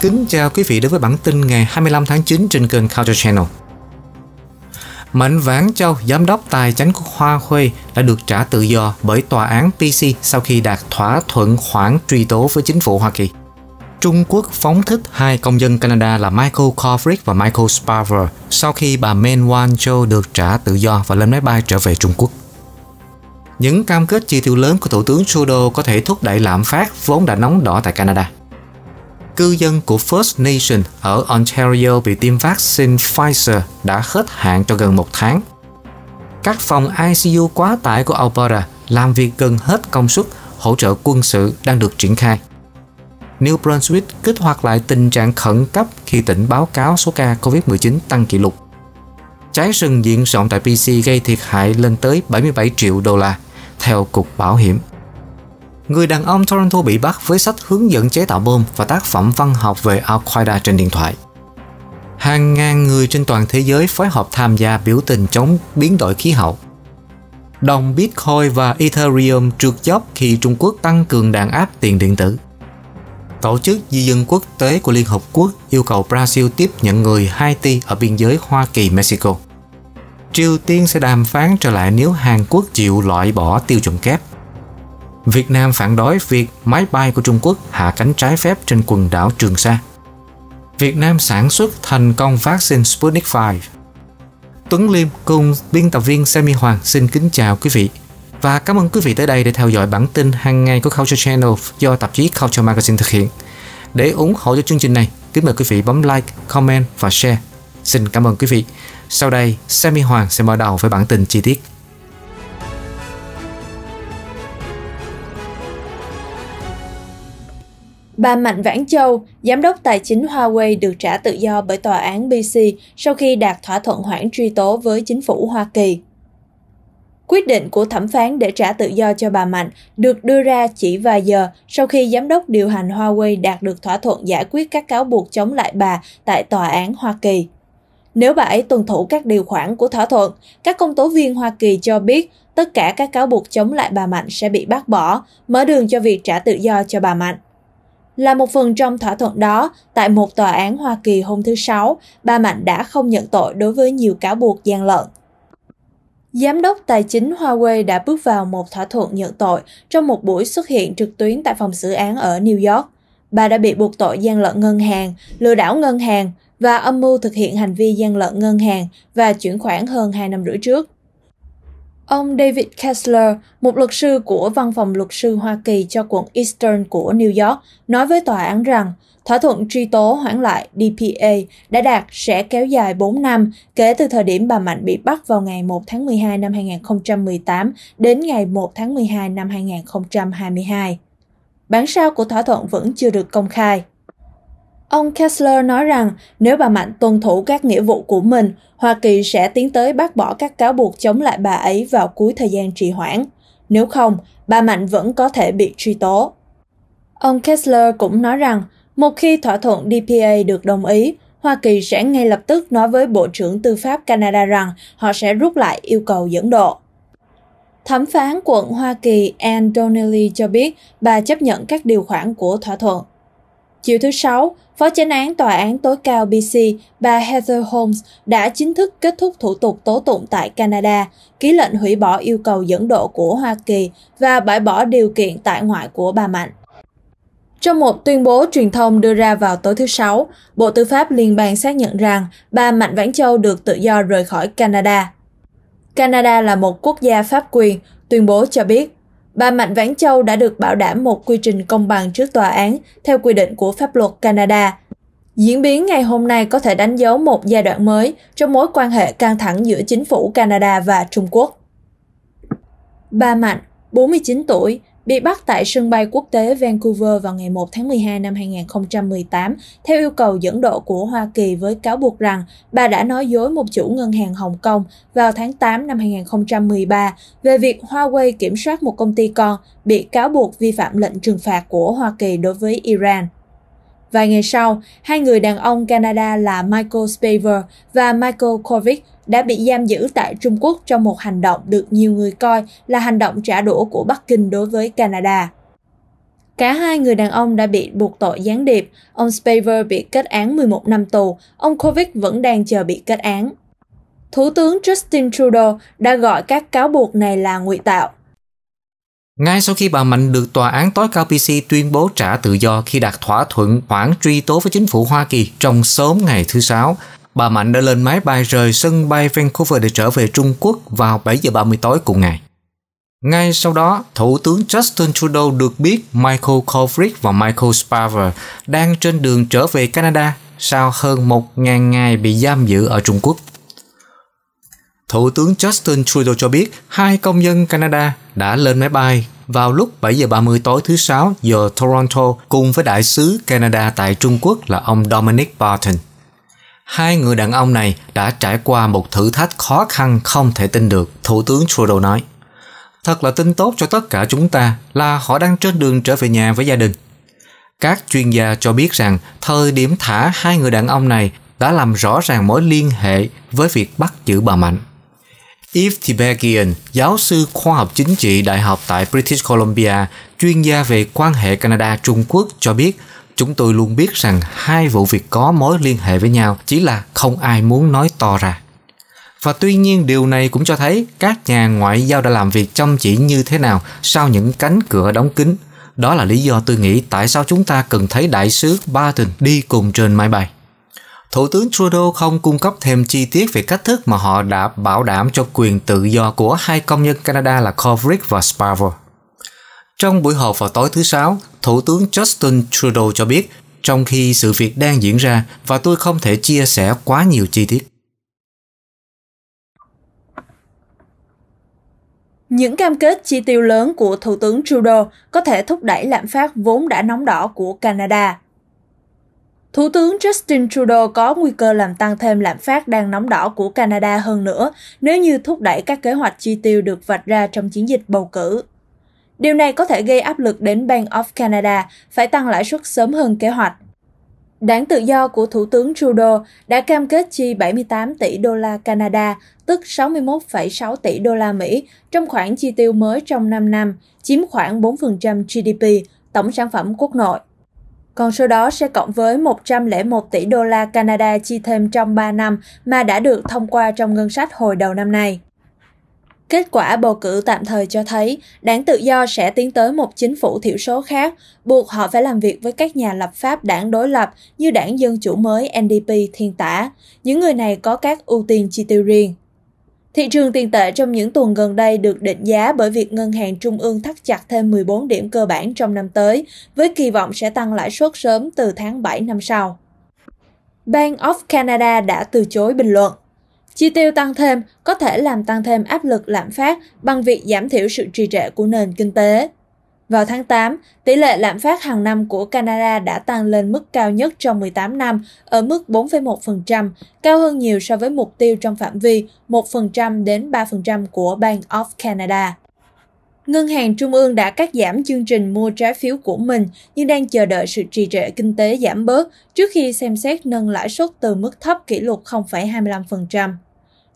Kính chào quý vị đến với bản tin ngày 25 tháng 9 trên kênh Culture Channel. Mạnh Vãn Châu, giám đốc tài chính của Hoa Huê đã được trả tự do bởi tòa án PC sau khi đạt thỏa thuận khoản truy tố với chính phủ Hoa Kỳ. Trung Quốc phóng thích hai công dân Canada là Michael Kovrig và Michael Sparver sau khi bà Men Wan Zhou được trả tự do và lên máy bay trở về Trung Quốc. Những cam kết chi tiêu lớn của Thủ tướng Trudeau có thể thúc đẩy lạm phát vốn đã nóng đỏ tại Canada cư dân của First Nation ở Ontario bị tiêm vaccine Pfizer đã hết hạn cho gần một tháng. Các phòng ICU quá tải của Alberta làm việc gần hết công suất, hỗ trợ quân sự đang được triển khai. New Brunswick kích hoạt lại tình trạng khẩn cấp khi tỉnh báo cáo số ca COVID-19 tăng kỷ lục. Cháy rừng diện rộng tại BC gây thiệt hại lên tới 77 triệu đô la, theo Cục Bảo hiểm người đàn ông Toronto bị bắt với sách hướng dẫn chế tạo bom và tác phẩm văn học về Al-Qaeda trên điện thoại. Hàng ngàn người trên toàn thế giới phối hợp tham gia biểu tình chống biến đổi khí hậu. Đồng Bitcoin và Ethereum trượt dốc khi Trung Quốc tăng cường đàn áp tiền điện tử. Tổ chức Di dân Quốc tế của Liên Hợp Quốc yêu cầu Brazil tiếp nhận người Haiti ở biên giới Hoa Kỳ-Mexico. Triều Tiên sẽ đàm phán trở lại nếu Hàn Quốc chịu loại bỏ tiêu chuẩn kép. Việt Nam phản đối việc máy bay của Trung Quốc hạ cánh trái phép trên quần đảo Trường Sa. Việt Nam sản xuất thành công vaccine Sputnik V. Tuấn Liêm cùng biên tập viên Sammy Hoàng xin kính chào quý vị và cảm ơn quý vị tới đây để theo dõi bản tin hàng ngày của Culture Channel do tạp chí Culture Magazine thực hiện. Để ủng hộ cho chương trình này, kính mời quý vị bấm like, comment và share. Xin cảm ơn quý vị. Sau đây, Sammy Hoàng sẽ mở đầu với bản tin chi tiết. Bà Mạnh Vãn Châu, giám đốc tài chính Huawei được trả tự do bởi tòa án BC sau khi đạt thỏa thuận hoãn truy tố với chính phủ Hoa Kỳ. Quyết định của thẩm phán để trả tự do cho bà Mạnh được đưa ra chỉ vài giờ sau khi giám đốc điều hành Huawei đạt được thỏa thuận giải quyết các cáo buộc chống lại bà tại tòa án Hoa Kỳ. Nếu bà ấy tuân thủ các điều khoản của thỏa thuận, các công tố viên Hoa Kỳ cho biết tất cả các cáo buộc chống lại bà Mạnh sẽ bị bác bỏ, mở đường cho việc trả tự do cho bà Mạnh. Là một phần trong thỏa thuận đó, tại một tòa án Hoa Kỳ hôm thứ Sáu, bà Mạnh đã không nhận tội đối với nhiều cáo buộc gian lận. Giám đốc tài chính Huawei đã bước vào một thỏa thuận nhận tội trong một buổi xuất hiện trực tuyến tại phòng xử án ở New York. Bà đã bị buộc tội gian lận ngân hàng, lừa đảo ngân hàng và âm mưu thực hiện hành vi gian lận ngân hàng và chuyển khoản hơn 2 năm rưỡi trước. Ông David Kessler, một luật sư của Văn phòng Luật sư Hoa Kỳ cho quận Eastern của New York, nói với tòa án rằng thỏa thuận truy tố hoãn lại DPA đã đạt sẽ kéo dài 4 năm kể từ thời điểm bà Mạnh bị bắt vào ngày 1 tháng 12 năm 2018 đến ngày 1 tháng 12 năm 2022. Bản sao của thỏa thuận vẫn chưa được công khai. Ông Kessler nói rằng nếu bà Mạnh tuân thủ các nghĩa vụ của mình, Hoa Kỳ sẽ tiến tới bác bỏ các cáo buộc chống lại bà ấy vào cuối thời gian trì hoãn. Nếu không, bà Mạnh vẫn có thể bị truy tố. Ông Kessler cũng nói rằng một khi thỏa thuận DPA được đồng ý, Hoa Kỳ sẽ ngay lập tức nói với Bộ trưởng Tư pháp Canada rằng họ sẽ rút lại yêu cầu dẫn độ. Thẩm phán quận Hoa Kỳ Anne Donnelly cho biết bà chấp nhận các điều khoản của thỏa thuận Chiều thứ Sáu, Phó Chánh án Tòa án tối cao BC, bà Heather Holmes đã chính thức kết thúc thủ tục tố tụng tại Canada, ký lệnh hủy bỏ yêu cầu dẫn độ của Hoa Kỳ và bãi bỏ điều kiện tại ngoại của bà Mạnh. Trong một tuyên bố truyền thông đưa ra vào tối thứ Sáu, Bộ Tư pháp Liên bang xác nhận rằng bà Mạnh Vãn Châu được tự do rời khỏi Canada. Canada là một quốc gia pháp quyền, tuyên bố cho biết bà Mạnh Vãn Châu đã được bảo đảm một quy trình công bằng trước tòa án theo quy định của pháp luật Canada. Diễn biến ngày hôm nay có thể đánh dấu một giai đoạn mới trong mối quan hệ căng thẳng giữa chính phủ Canada và Trung Quốc. Ba Mạnh, 49 tuổi, bị bắt tại sân bay quốc tế Vancouver vào ngày 1 tháng 12 năm 2018 theo yêu cầu dẫn độ của Hoa Kỳ với cáo buộc rằng bà đã nói dối một chủ ngân hàng Hồng Kông vào tháng 8 năm 2013 về việc Huawei kiểm soát một công ty con bị cáo buộc vi phạm lệnh trừng phạt của Hoa Kỳ đối với Iran. Vài ngày sau, hai người đàn ông Canada là Michael Spavor và Michael Kovic đã bị giam giữ tại Trung Quốc trong một hành động được nhiều người coi là hành động trả đũa của Bắc Kinh đối với Canada. Cả hai người đàn ông đã bị buộc tội gián điệp. Ông Spavor bị kết án 11 năm tù, ông Kovic vẫn đang chờ bị kết án. Thủ tướng Justin Trudeau đã gọi các cáo buộc này là ngụy tạo. Ngay sau khi bà Mạnh được Tòa án tối cao PC tuyên bố trả tự do khi đạt thỏa thuận hoãn truy tố với chính phủ Hoa Kỳ trong sớm ngày thứ Sáu, bà Mạnh đã lên máy bay rời sân bay Vancouver để trở về Trung Quốc vào 7 giờ 30 tối cùng ngày. Ngay sau đó, Thủ tướng Justin Trudeau được biết Michael Kovrig và Michael Spavor đang trên đường trở về Canada sau hơn 1.000 ngày bị giam giữ ở Trung Quốc. Thủ tướng Justin Trudeau cho biết hai công dân Canada đã lên máy bay vào lúc 7 giờ 30 tối thứ Sáu giờ Toronto cùng với đại sứ Canada tại Trung Quốc là ông Dominic Barton. Hai người đàn ông này đã trải qua một thử thách khó khăn không thể tin được, Thủ tướng Trudeau nói. Thật là tin tốt cho tất cả chúng ta là họ đang trên đường trở về nhà với gia đình. Các chuyên gia cho biết rằng thời điểm thả hai người đàn ông này đã làm rõ ràng mối liên hệ với việc bắt giữ bà Mạnh. Eve Thibagian, giáo sư khoa học chính trị đại học tại British Columbia, chuyên gia về quan hệ Canada-Trung Quốc cho biết chúng tôi luôn biết rằng hai vụ việc có mối liên hệ với nhau chỉ là không ai muốn nói to ra và tuy nhiên điều này cũng cho thấy các nhà ngoại giao đã làm việc chăm chỉ như thế nào sau những cánh cửa đóng kín đó là lý do tôi nghĩ tại sao chúng ta cần thấy đại sứ Barton đi cùng trên máy bay Thủ tướng Trudeau không cung cấp thêm chi tiết về cách thức mà họ đã bảo đảm cho quyền tự do của hai công nhân Canada là Kovrig và Sparvo. Trong buổi họp vào tối thứ Sáu, Thủ tướng Justin Trudeau cho biết trong khi sự việc đang diễn ra và tôi không thể chia sẻ quá nhiều chi tiết. Những cam kết chi tiêu lớn của Thủ tướng Trudeau có thể thúc đẩy lạm phát vốn đã nóng đỏ của Canada. Thủ tướng Justin Trudeau có nguy cơ làm tăng thêm lạm phát đang nóng đỏ của Canada hơn nữa nếu như thúc đẩy các kế hoạch chi tiêu được vạch ra trong chiến dịch bầu cử. Điều này có thể gây áp lực đến Bank of Canada phải tăng lãi suất sớm hơn kế hoạch. Đảng tự do của Thủ tướng Trudeau đã cam kết chi 78 tỷ đô la Canada, tức 61,6 tỷ đô la Mỹ, trong khoản chi tiêu mới trong 5 năm, chiếm khoảng 4% GDP, tổng sản phẩm quốc nội còn số đó sẽ cộng với 101 tỷ đô la Canada chi thêm trong 3 năm mà đã được thông qua trong ngân sách hồi đầu năm nay. Kết quả bầu cử tạm thời cho thấy đảng tự do sẽ tiến tới một chính phủ thiểu số khác, buộc họ phải làm việc với các nhà lập pháp đảng đối lập như đảng Dân Chủ mới NDP thiên tả. Những người này có các ưu tiên chi tiêu riêng. Thị trường tiền tệ trong những tuần gần đây được định giá bởi việc ngân hàng trung ương thắt chặt thêm 14 điểm cơ bản trong năm tới, với kỳ vọng sẽ tăng lãi suất sớm từ tháng 7 năm sau. Bank of Canada đã từ chối bình luận. Chi tiêu tăng thêm có thể làm tăng thêm áp lực lạm phát bằng việc giảm thiểu sự trì trệ của nền kinh tế. Vào tháng 8, tỷ lệ lạm phát hàng năm của Canada đã tăng lên mức cao nhất trong 18 năm ở mức 4,1%, cao hơn nhiều so với mục tiêu trong phạm vi 1% đến 3% của Bank of Canada. Ngân hàng Trung ương đã cắt giảm chương trình mua trái phiếu của mình nhưng đang chờ đợi sự trì trệ kinh tế giảm bớt trước khi xem xét nâng lãi suất từ mức thấp kỷ lục 0,25%.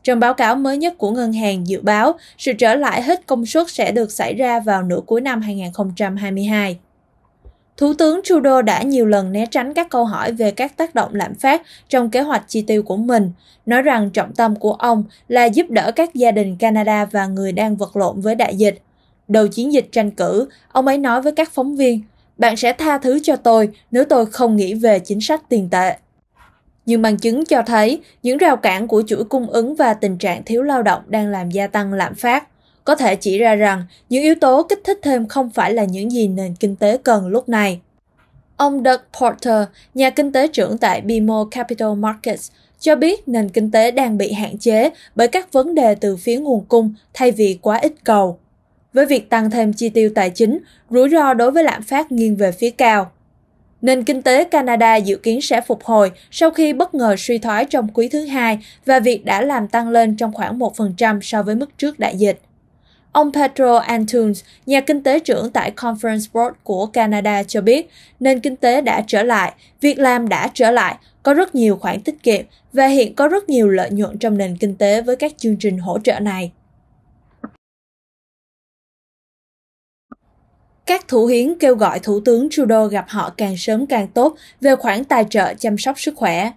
Trong báo cáo mới nhất của ngân hàng dự báo, sự trở lại hết công suất sẽ được xảy ra vào nửa cuối năm 2022. Thủ tướng Trudeau đã nhiều lần né tránh các câu hỏi về các tác động lạm phát trong kế hoạch chi tiêu của mình, nói rằng trọng tâm của ông là giúp đỡ các gia đình Canada và người đang vật lộn với đại dịch. Đầu chiến dịch tranh cử, ông ấy nói với các phóng viên, bạn sẽ tha thứ cho tôi nếu tôi không nghĩ về chính sách tiền tệ. Nhưng bằng chứng cho thấy những rào cản của chuỗi cung ứng và tình trạng thiếu lao động đang làm gia tăng lạm phát, có thể chỉ ra rằng những yếu tố kích thích thêm không phải là những gì nền kinh tế cần lúc này. Ông Doug Porter, nhà kinh tế trưởng tại BMO Capital Markets, cho biết nền kinh tế đang bị hạn chế bởi các vấn đề từ phía nguồn cung thay vì quá ít cầu. Với việc tăng thêm chi tiêu tài chính, rủi ro đối với lạm phát nghiêng về phía cao. Nền kinh tế Canada dự kiến sẽ phục hồi sau khi bất ngờ suy thoái trong quý thứ hai và việc đã làm tăng lên trong khoảng 1% so với mức trước đại dịch. Ông Pedro Antunes, nhà kinh tế trưởng tại Conference Board của Canada cho biết, nền kinh tế đã trở lại, việc làm đã trở lại, có rất nhiều khoản tiết kiệm và hiện có rất nhiều lợi nhuận trong nền kinh tế với các chương trình hỗ trợ này. Các thủ hiến kêu gọi Thủ tướng Trudeau gặp họ càng sớm càng tốt về khoản tài trợ chăm sóc sức khỏe.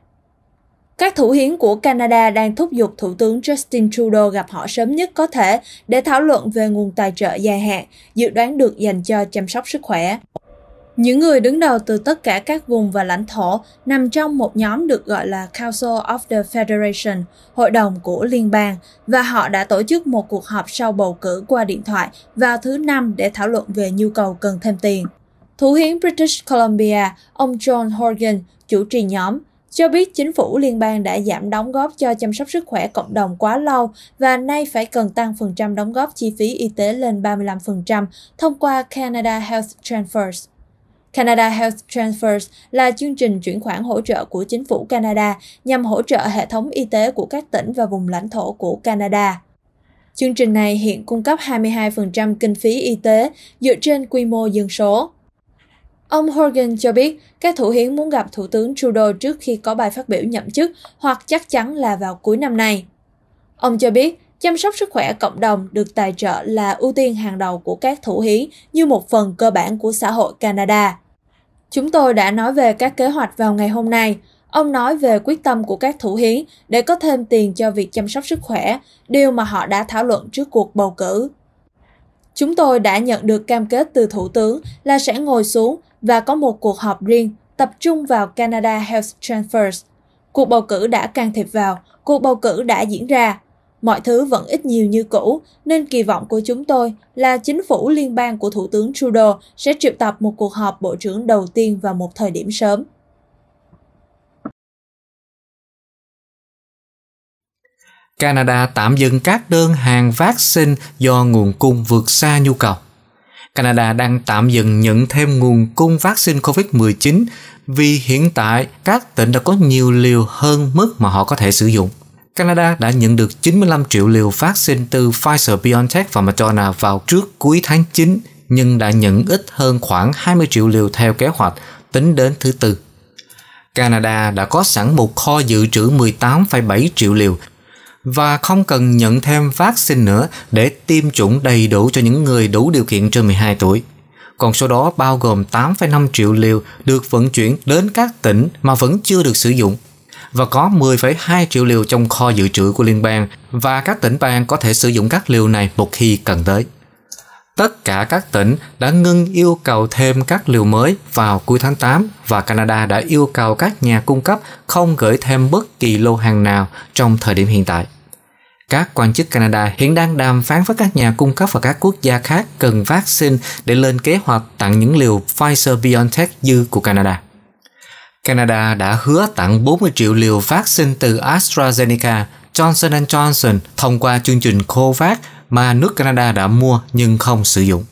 Các thủ hiến của Canada đang thúc giục Thủ tướng Justin Trudeau gặp họ sớm nhất có thể để thảo luận về nguồn tài trợ dài hạn dự đoán được dành cho chăm sóc sức khỏe. Những người đứng đầu từ tất cả các vùng và lãnh thổ nằm trong một nhóm được gọi là Council of the Federation, hội đồng của liên bang, và họ đã tổ chức một cuộc họp sau bầu cử qua điện thoại vào thứ Năm để thảo luận về nhu cầu cần thêm tiền. Thủ hiến British Columbia, ông John Horgan, chủ trì nhóm, cho biết chính phủ liên bang đã giảm đóng góp cho chăm sóc sức khỏe cộng đồng quá lâu và nay phải cần tăng phần trăm đóng góp chi phí y tế lên 35% thông qua Canada Health Transfers. Canada Health Transfers là chương trình chuyển khoản hỗ trợ của chính phủ Canada nhằm hỗ trợ hệ thống y tế của các tỉnh và vùng lãnh thổ của Canada. Chương trình này hiện cung cấp 22% kinh phí y tế dựa trên quy mô dân số. Ông Horgan cho biết, các thủ hiến muốn gặp Thủ tướng Trudeau trước khi có bài phát biểu nhậm chức hoặc chắc chắn là vào cuối năm nay. Ông cho biết, chăm sóc sức khỏe cộng đồng được tài trợ là ưu tiên hàng đầu của các thủ hiến như một phần cơ bản của xã hội Canada. Chúng tôi đã nói về các kế hoạch vào ngày hôm nay. Ông nói về quyết tâm của các thủ hiến để có thêm tiền cho việc chăm sóc sức khỏe, điều mà họ đã thảo luận trước cuộc bầu cử. Chúng tôi đã nhận được cam kết từ Thủ tướng là sẽ ngồi xuống và có một cuộc họp riêng tập trung vào Canada Health Transfers. Cuộc bầu cử đã can thiệp vào, cuộc bầu cử đã diễn ra, Mọi thứ vẫn ít nhiều như cũ, nên kỳ vọng của chúng tôi là chính phủ liên bang của Thủ tướng Trudeau sẽ triệu tập một cuộc họp bộ trưởng đầu tiên vào một thời điểm sớm. Canada tạm dừng các đơn hàng vaccine do nguồn cung vượt xa nhu cầu. Canada đang tạm dừng nhận thêm nguồn cung vaccine COVID-19 vì hiện tại các tỉnh đã có nhiều liều hơn mức mà họ có thể sử dụng. Canada đã nhận được 95 triệu liều vaccine từ Pfizer-BioNTech và Moderna vào trước cuối tháng 9 nhưng đã nhận ít hơn khoảng 20 triệu liều theo kế hoạch tính đến thứ Tư. Canada đã có sẵn một kho dự trữ 18,7 triệu liều và không cần nhận thêm vaccine nữa để tiêm chủng đầy đủ cho những người đủ điều kiện trên 12 tuổi. Còn số đó bao gồm 8,5 triệu liều được vận chuyển đến các tỉnh mà vẫn chưa được sử dụng và có 10,2 triệu liều trong kho dự trữ của liên bang và các tỉnh bang có thể sử dụng các liều này một khi cần tới. Tất cả các tỉnh đã ngưng yêu cầu thêm các liều mới vào cuối tháng 8 và Canada đã yêu cầu các nhà cung cấp không gửi thêm bất kỳ lô hàng nào trong thời điểm hiện tại. Các quan chức Canada hiện đang đàm phán với các nhà cung cấp và các quốc gia khác cần vaccine để lên kế hoạch tặng những liều Pfizer-BioNTech dư của Canada. Canada đã hứa tặng 40 triệu liều vaccine từ AstraZeneca, Johnson Johnson thông qua chương trình COVAX mà nước Canada đã mua nhưng không sử dụng.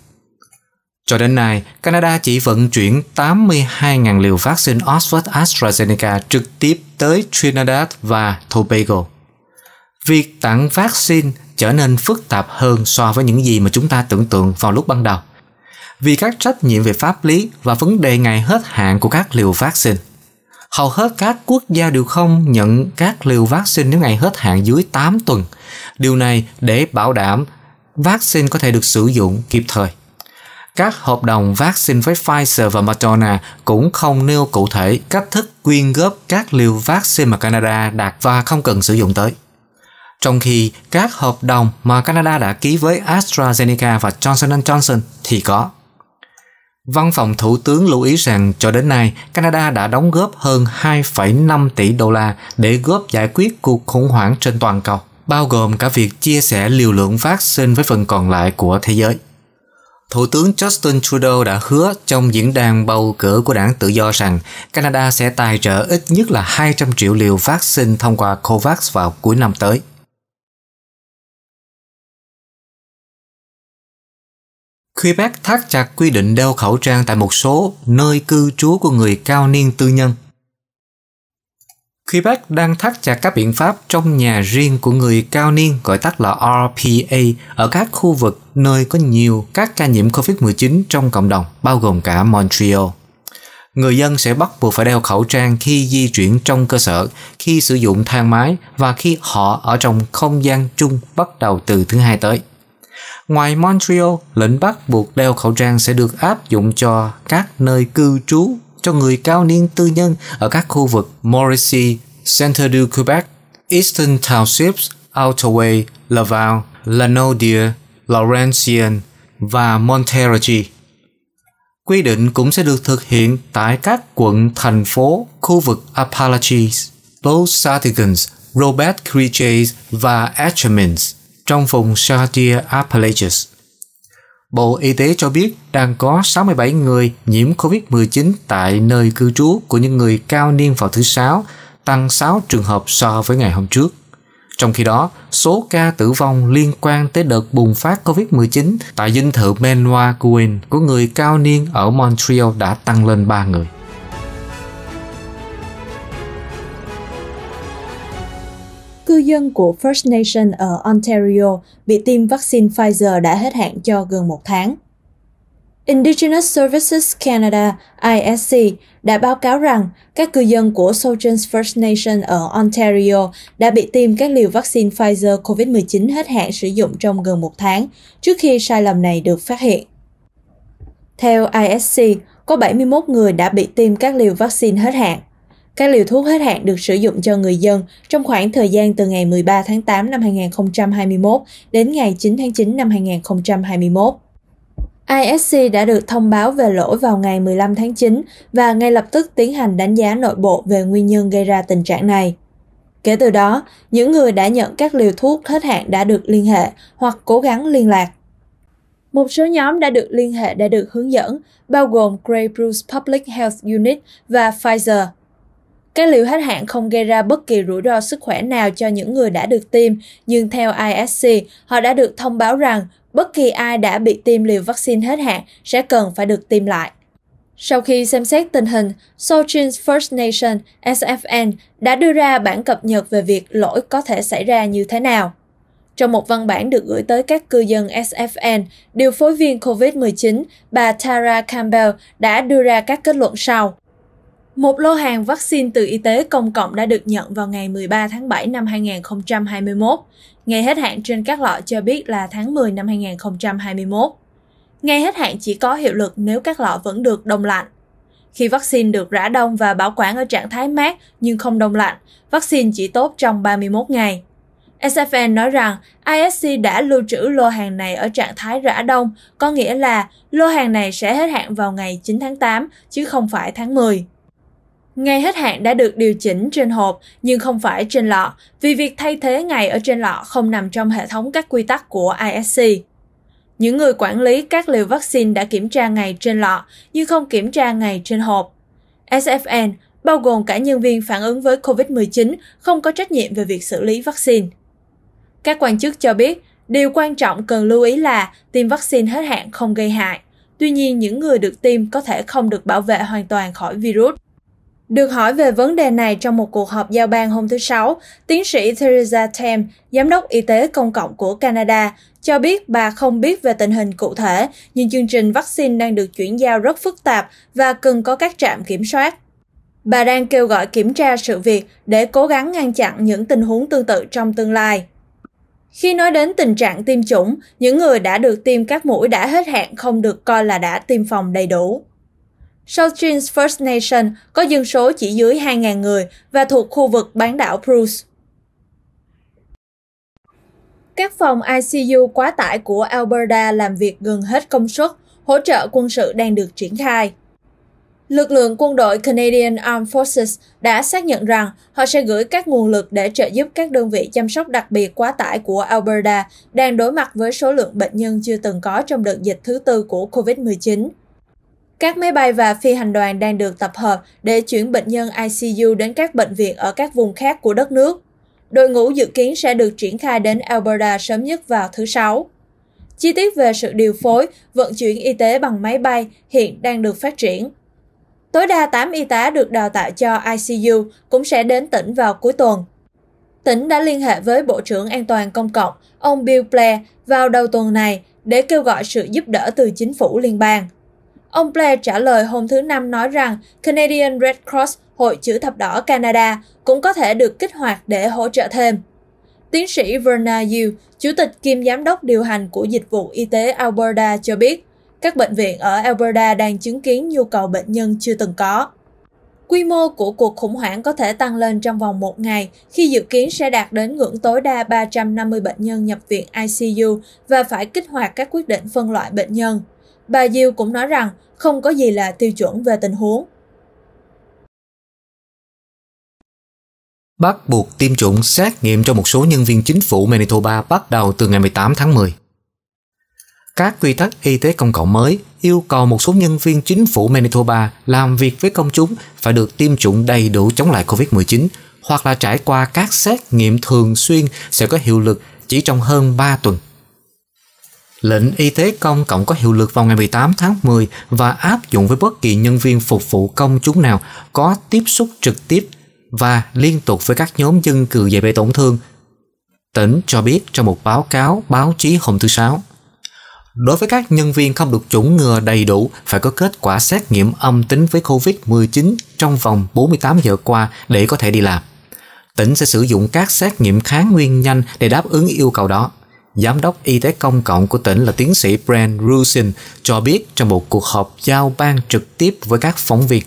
Cho đến nay, Canada chỉ vận chuyển 82.000 liều vaccine Oxford AstraZeneca trực tiếp tới Trinidad và Tobago. Việc tặng vaccine trở nên phức tạp hơn so với những gì mà chúng ta tưởng tượng vào lúc ban đầu, vì các trách nhiệm về pháp lý và vấn đề ngày hết hạn của các liều vaccine. Hầu hết các quốc gia đều không nhận các liều vaccine nếu ngày hết hạn dưới 8 tuần. Điều này để bảo đảm vaccine có thể được sử dụng kịp thời. Các hợp đồng vaccine với Pfizer và Moderna cũng không nêu cụ thể cách thức quyên góp các liều vaccine mà Canada đạt và không cần sử dụng tới. Trong khi các hợp đồng mà Canada đã ký với AstraZeneca và Johnson Johnson thì có. Văn phòng Thủ tướng lưu ý rằng cho đến nay, Canada đã đóng góp hơn 2,5 tỷ đô la để góp giải quyết cuộc khủng hoảng trên toàn cầu, bao gồm cả việc chia sẻ liều lượng vaccine với phần còn lại của thế giới. Thủ tướng Justin Trudeau đã hứa trong diễn đàn bầu cử của đảng tự do rằng Canada sẽ tài trợ ít nhất là 200 triệu liều vaccine thông qua COVAX vào cuối năm tới. Quebec thắt chặt quy định đeo khẩu trang tại một số nơi cư trú của người cao niên tư nhân. Quebec đang thắt chặt các biện pháp trong nhà riêng của người cao niên gọi tắt là RPA ở các khu vực nơi có nhiều các ca nhiễm COVID-19 trong cộng đồng, bao gồm cả Montreal. Người dân sẽ bắt buộc phải đeo khẩu trang khi di chuyển trong cơ sở, khi sử dụng thang máy và khi họ ở trong không gian chung bắt đầu từ thứ hai tới. Ngoài Montreal, lệnh bắt buộc đeo khẩu trang sẽ được áp dụng cho các nơi cư trú cho người cao niên tư nhân ở các khu vực Mauricie, Centre du Quebec, Eastern Townships, Outaouais, Laval, Lanaudier, Laurentian và Montérégie. Quy định cũng sẽ được thực hiện tại các quận, thành phố, khu vực Appalachies, Beau-Sartigans, Robert Creeches và Etchemins trong vùng Sardinia Appalachians, Bộ Y tế cho biết đang có 67 người nhiễm COVID-19 tại nơi cư trú của những người cao niên vào thứ Sáu, tăng 6 trường hợp so với ngày hôm trước. Trong khi đó, số ca tử vong liên quan tới đợt bùng phát COVID-19 tại dinh thự Benoit Cohen của người cao niên ở Montreal đã tăng lên 3 người. cư dân của First Nation ở Ontario bị tiêm vaccine Pfizer đã hết hạn cho gần một tháng. Indigenous Services Canada ISC đã báo cáo rằng các cư dân của Sojourns First Nation ở Ontario đã bị tiêm các liều vaccine Pfizer COVID-19 hết hạn sử dụng trong gần một tháng trước khi sai lầm này được phát hiện. Theo ISC, có 71 người đã bị tiêm các liều vaccine hết hạn. Các liều thuốc hết hạn được sử dụng cho người dân trong khoảng thời gian từ ngày 13 tháng 8 năm 2021 đến ngày 9 tháng 9 năm 2021. ISC đã được thông báo về lỗi vào ngày 15 tháng 9 và ngay lập tức tiến hành đánh giá nội bộ về nguyên nhân gây ra tình trạng này. Kể từ đó, những người đã nhận các liều thuốc hết hạn đã được liên hệ hoặc cố gắng liên lạc. Một số nhóm đã được liên hệ đã được hướng dẫn, bao gồm Grey Bruce Public Health Unit và Pfizer. Các liều hết hạn không gây ra bất kỳ rủi ro sức khỏe nào cho những người đã được tiêm, nhưng theo ISC, họ đã được thông báo rằng bất kỳ ai đã bị tiêm liều vaccine hết hạn sẽ cần phải được tiêm lại. Sau khi xem xét tình hình, Sochin's First Nation SFN đã đưa ra bản cập nhật về việc lỗi có thể xảy ra như thế nào. Trong một văn bản được gửi tới các cư dân SFN, điều phối viên COVID-19, bà Tara Campbell đã đưa ra các kết luận sau. Một lô hàng vaccine từ y tế công cộng đã được nhận vào ngày 13 tháng 7 năm 2021, ngày hết hạn trên các lọ cho biết là tháng 10 năm 2021. Ngày hết hạn chỉ có hiệu lực nếu các lọ vẫn được đông lạnh. Khi vaccine được rã đông và bảo quản ở trạng thái mát nhưng không đông lạnh, vaccine chỉ tốt trong 31 ngày. SFN nói rằng ISC đã lưu trữ lô hàng này ở trạng thái rã đông, có nghĩa là lô hàng này sẽ hết hạn vào ngày 9 tháng 8 chứ không phải tháng 10. Ngày hết hạn đã được điều chỉnh trên hộp nhưng không phải trên lọ, vì việc thay thế ngày ở trên lọ không nằm trong hệ thống các quy tắc của ISC. Những người quản lý các liều vaccine đã kiểm tra ngày trên lọ nhưng không kiểm tra ngày trên hộp. SFN bao gồm cả nhân viên phản ứng với COVID-19 không có trách nhiệm về việc xử lý vaccine. Các quan chức cho biết, điều quan trọng cần lưu ý là tiêm vaccine hết hạn không gây hại. Tuy nhiên, những người được tiêm có thể không được bảo vệ hoàn toàn khỏi virus. Được hỏi về vấn đề này trong một cuộc họp giao ban hôm thứ Sáu, tiến sĩ Theresa Tam, giám đốc y tế công cộng của Canada, cho biết bà không biết về tình hình cụ thể, nhưng chương trình vaccine đang được chuyển giao rất phức tạp và cần có các trạm kiểm soát. Bà đang kêu gọi kiểm tra sự việc để cố gắng ngăn chặn những tình huống tương tự trong tương lai. Khi nói đến tình trạng tiêm chủng, những người đã được tiêm các mũi đã hết hạn không được coi là đã tiêm phòng đầy đủ. South Jeans First Nation có dân số chỉ dưới 2.000 người và thuộc khu vực bán đảo Bruce. Các phòng ICU quá tải của Alberta làm việc gần hết công suất, hỗ trợ quân sự đang được triển khai. Lực lượng quân đội Canadian Armed Forces đã xác nhận rằng họ sẽ gửi các nguồn lực để trợ giúp các đơn vị chăm sóc đặc biệt quá tải của Alberta đang đối mặt với số lượng bệnh nhân chưa từng có trong đợt dịch thứ tư của COVID-19. Các máy bay và phi hành đoàn đang được tập hợp để chuyển bệnh nhân ICU đến các bệnh viện ở các vùng khác của đất nước. Đội ngũ dự kiến sẽ được triển khai đến Alberta sớm nhất vào thứ Sáu. Chi tiết về sự điều phối, vận chuyển y tế bằng máy bay hiện đang được phát triển. Tối đa 8 y tá được đào tạo cho ICU cũng sẽ đến tỉnh vào cuối tuần. Tỉnh đã liên hệ với Bộ trưởng An toàn Công cộng, ông Bill Blair, vào đầu tuần này để kêu gọi sự giúp đỡ từ chính phủ liên bang. Ông Blair trả lời hôm thứ Năm nói rằng Canadian Red Cross, Hội Chữ Thập Đỏ Canada, cũng có thể được kích hoạt để hỗ trợ thêm. Tiến sĩ Verna Yu, Chủ tịch kiêm Giám đốc điều hành của Dịch vụ Y tế Alberta cho biết, các bệnh viện ở Alberta đang chứng kiến nhu cầu bệnh nhân chưa từng có. Quy mô của cuộc khủng hoảng có thể tăng lên trong vòng một ngày khi dự kiến sẽ đạt đến ngưỡng tối đa 350 bệnh nhân nhập viện ICU và phải kích hoạt các quyết định phân loại bệnh nhân. Bà Diêu cũng nói rằng không có gì là tiêu chuẩn về tình huống. Bắt buộc tiêm chủng xét nghiệm cho một số nhân viên chính phủ Manitoba bắt đầu từ ngày 18 tháng 10. Các quy tắc y tế công cộng mới yêu cầu một số nhân viên chính phủ Manitoba làm việc với công chúng phải được tiêm chủng đầy đủ chống lại COVID-19 hoặc là trải qua các xét nghiệm thường xuyên sẽ có hiệu lực chỉ trong hơn 3 tuần. Lệnh y tế công cộng có hiệu lực vào ngày 18 tháng 10 và áp dụng với bất kỳ nhân viên phục vụ công chúng nào có tiếp xúc trực tiếp và liên tục với các nhóm dân cư dễ bị tổn thương. Tỉnh cho biết trong một báo cáo báo chí hôm thứ Sáu. Đối với các nhân viên không được chủng ngừa đầy đủ phải có kết quả xét nghiệm âm tính với COVID-19 trong vòng 48 giờ qua để có thể đi làm. Tỉnh sẽ sử dụng các xét nghiệm kháng nguyên nhanh để đáp ứng yêu cầu đó. Giám đốc Y tế Công cộng của tỉnh là tiến sĩ Brent Rusin cho biết trong một cuộc họp giao ban trực tiếp với các phóng viên.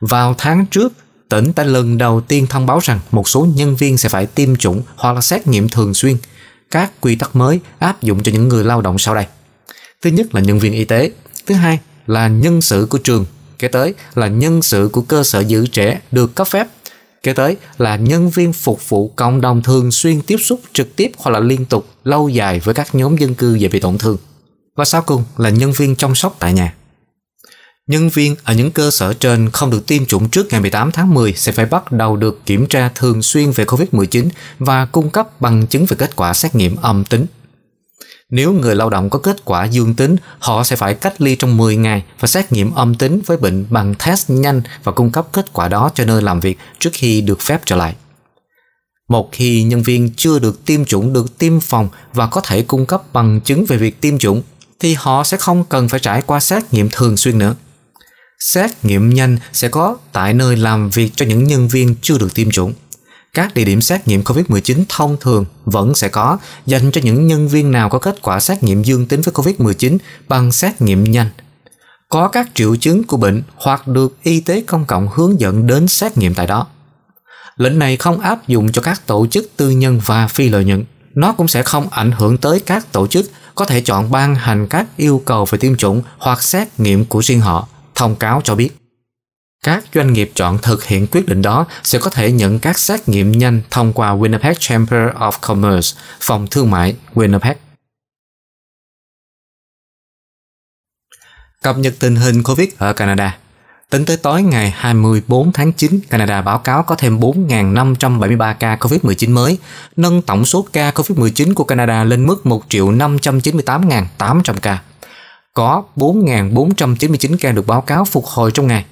Vào tháng trước, tỉnh đã lần đầu tiên thông báo rằng một số nhân viên sẽ phải tiêm chủng hoặc là xét nghiệm thường xuyên. Các quy tắc mới áp dụng cho những người lao động sau đây. Thứ nhất là nhân viên y tế, thứ hai là nhân sự của trường, kế tới là nhân sự của cơ sở giữ trẻ được cấp phép Kế tới là nhân viên phục vụ cộng đồng thường xuyên tiếp xúc trực tiếp hoặc là liên tục lâu dài với các nhóm dân cư dễ bị tổn thương. Và sau cùng là nhân viên chăm sóc tại nhà. Nhân viên ở những cơ sở trên không được tiêm chủng trước ngày 18 tháng 10 sẽ phải bắt đầu được kiểm tra thường xuyên về COVID-19 và cung cấp bằng chứng về kết quả xét nghiệm âm tính nếu người lao động có kết quả dương tính, họ sẽ phải cách ly trong 10 ngày và xét nghiệm âm tính với bệnh bằng test nhanh và cung cấp kết quả đó cho nơi làm việc trước khi được phép trở lại. Một khi nhân viên chưa được tiêm chủng được tiêm phòng và có thể cung cấp bằng chứng về việc tiêm chủng thì họ sẽ không cần phải trải qua xét nghiệm thường xuyên nữa. Xét nghiệm nhanh sẽ có tại nơi làm việc cho những nhân viên chưa được tiêm chủng các địa điểm xét nghiệm COVID-19 thông thường vẫn sẽ có dành cho những nhân viên nào có kết quả xét nghiệm dương tính với COVID-19 bằng xét nghiệm nhanh, có các triệu chứng của bệnh hoặc được y tế công cộng hướng dẫn đến xét nghiệm tại đó. Lệnh này không áp dụng cho các tổ chức tư nhân và phi lợi nhuận. Nó cũng sẽ không ảnh hưởng tới các tổ chức có thể chọn ban hành các yêu cầu về tiêm chủng hoặc xét nghiệm của riêng họ, thông cáo cho biết. Các doanh nghiệp chọn thực hiện quyết định đó sẽ có thể nhận các xét nghiệm nhanh thông qua Winnipeg Chamber of Commerce, phòng thương mại Winnipeg. Cập nhật tình hình COVID ở Canada Tính tới tối ngày 24 tháng 9, Canada báo cáo có thêm 4.573 ca COVID-19 mới, nâng tổng số ca COVID-19 của Canada lên mức 1.598.800 ca. Có 4.499 ca được báo cáo phục hồi trong ngày,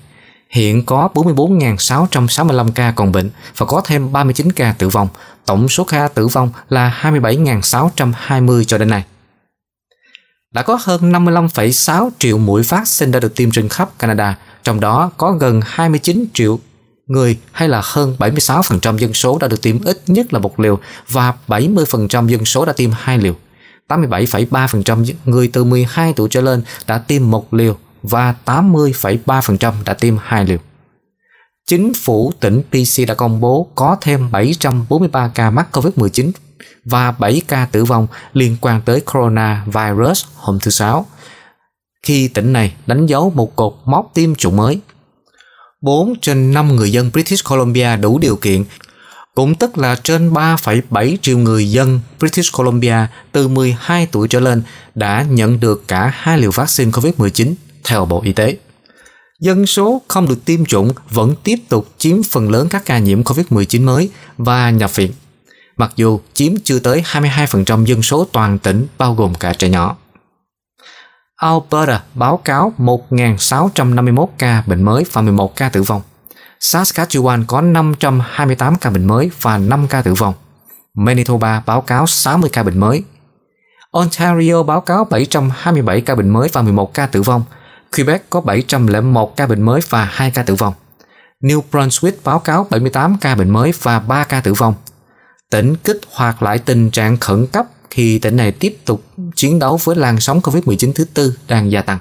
Hiện có 44.665 ca còn bệnh và có thêm 39 ca tử vong. Tổng số ca tử vong là 27.620 cho đến nay. Đã có hơn 55,6 triệu mũi vaccine đã được tiêm trên khắp Canada, trong đó có gần 29 triệu người hay là hơn 76% dân số đã được tiêm ít nhất là một liều và 70% dân số đã tiêm hai liều. 87,3% người từ 12 tuổi trở lên đã tiêm một liều và 80,3% đã tiêm hai liều. Chính phủ tỉnh BC đã công bố có thêm 743 ca mắc COVID-19 và 7 ca tử vong liên quan tới coronavirus hôm thứ Sáu, khi tỉnh này đánh dấu một cột mốc tiêm chủng mới. 4 trên 5 người dân British Columbia đủ điều kiện, cũng tức là trên 3,7 triệu người dân British Columbia từ 12 tuổi trở lên đã nhận được cả hai liều vaccine COVID-19 theo Bộ Y tế. Dân số không được tiêm chủng vẫn tiếp tục chiếm phần lớn các ca nhiễm COVID-19 mới và nhập viện, mặc dù chiếm chưa tới 22% dân số toàn tỉnh bao gồm cả trẻ nhỏ. Alberta báo cáo 1.651 ca bệnh mới và 11 ca tử vong. Saskatchewan có 528 ca bệnh mới và 5 ca tử vong. Manitoba báo cáo 60 ca bệnh mới. Ontario báo cáo 727 ca bệnh mới và 11 ca tử vong – Quebec có 701 ca bệnh mới và 2 ca tử vong. New Brunswick báo cáo 78 ca bệnh mới và 3 ca tử vong. Tỉnh kích hoạt lại tình trạng khẩn cấp khi tỉnh này tiếp tục chiến đấu với làn sóng COVID-19 thứ tư đang gia tăng.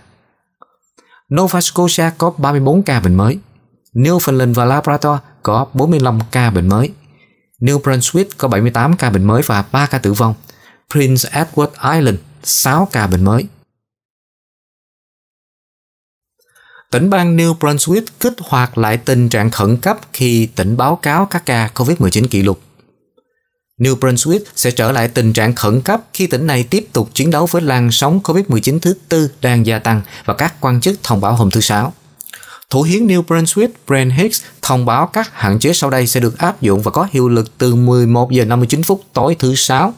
Nova Scotia có 34 ca bệnh mới. Newfoundland và Labrador có 45 ca bệnh mới. New Brunswick có 78 ca bệnh mới và 3 ca tử vong. Prince Edward Island 6 ca bệnh mới. Tỉnh bang New Brunswick kích hoạt lại tình trạng khẩn cấp khi tỉnh báo cáo các ca COVID-19 kỷ lục. New Brunswick sẽ trở lại tình trạng khẩn cấp khi tỉnh này tiếp tục chiến đấu với làn sóng COVID-19 thứ tư đang gia tăng và các quan chức thông báo hôm thứ Sáu. Thủ hiến New Brunswick Brent Hicks thông báo các hạn chế sau đây sẽ được áp dụng và có hiệu lực từ 11 giờ 59 phút tối thứ Sáu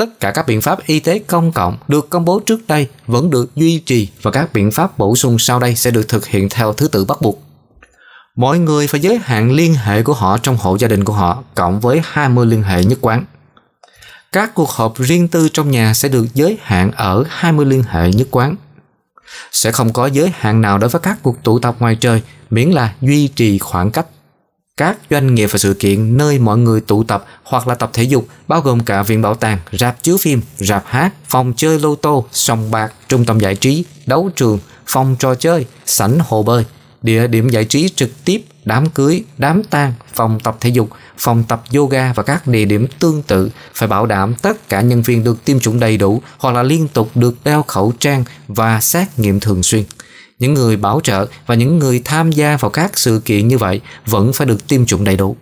tất cả các biện pháp y tế công cộng được công bố trước đây vẫn được duy trì và các biện pháp bổ sung sau đây sẽ được thực hiện theo thứ tự bắt buộc. Mọi người phải giới hạn liên hệ của họ trong hộ gia đình của họ cộng với 20 liên hệ nhất quán. Các cuộc họp riêng tư trong nhà sẽ được giới hạn ở 20 liên hệ nhất quán. Sẽ không có giới hạn nào đối với các cuộc tụ tập ngoài trời miễn là duy trì khoảng cách các doanh nghiệp và sự kiện nơi mọi người tụ tập hoặc là tập thể dục, bao gồm cả viện bảo tàng, rạp chiếu phim, rạp hát, phòng chơi lô tô, sòng bạc, trung tâm giải trí, đấu trường, phòng trò chơi, sảnh hồ bơi, địa điểm giải trí trực tiếp, đám cưới, đám tang, phòng tập thể dục, phòng tập yoga và các địa điểm tương tự phải bảo đảm tất cả nhân viên được tiêm chủng đầy đủ hoặc là liên tục được đeo khẩu trang và xét nghiệm thường xuyên những người bảo trợ và những người tham gia vào các sự kiện như vậy vẫn phải được tiêm chủng đầy đủ.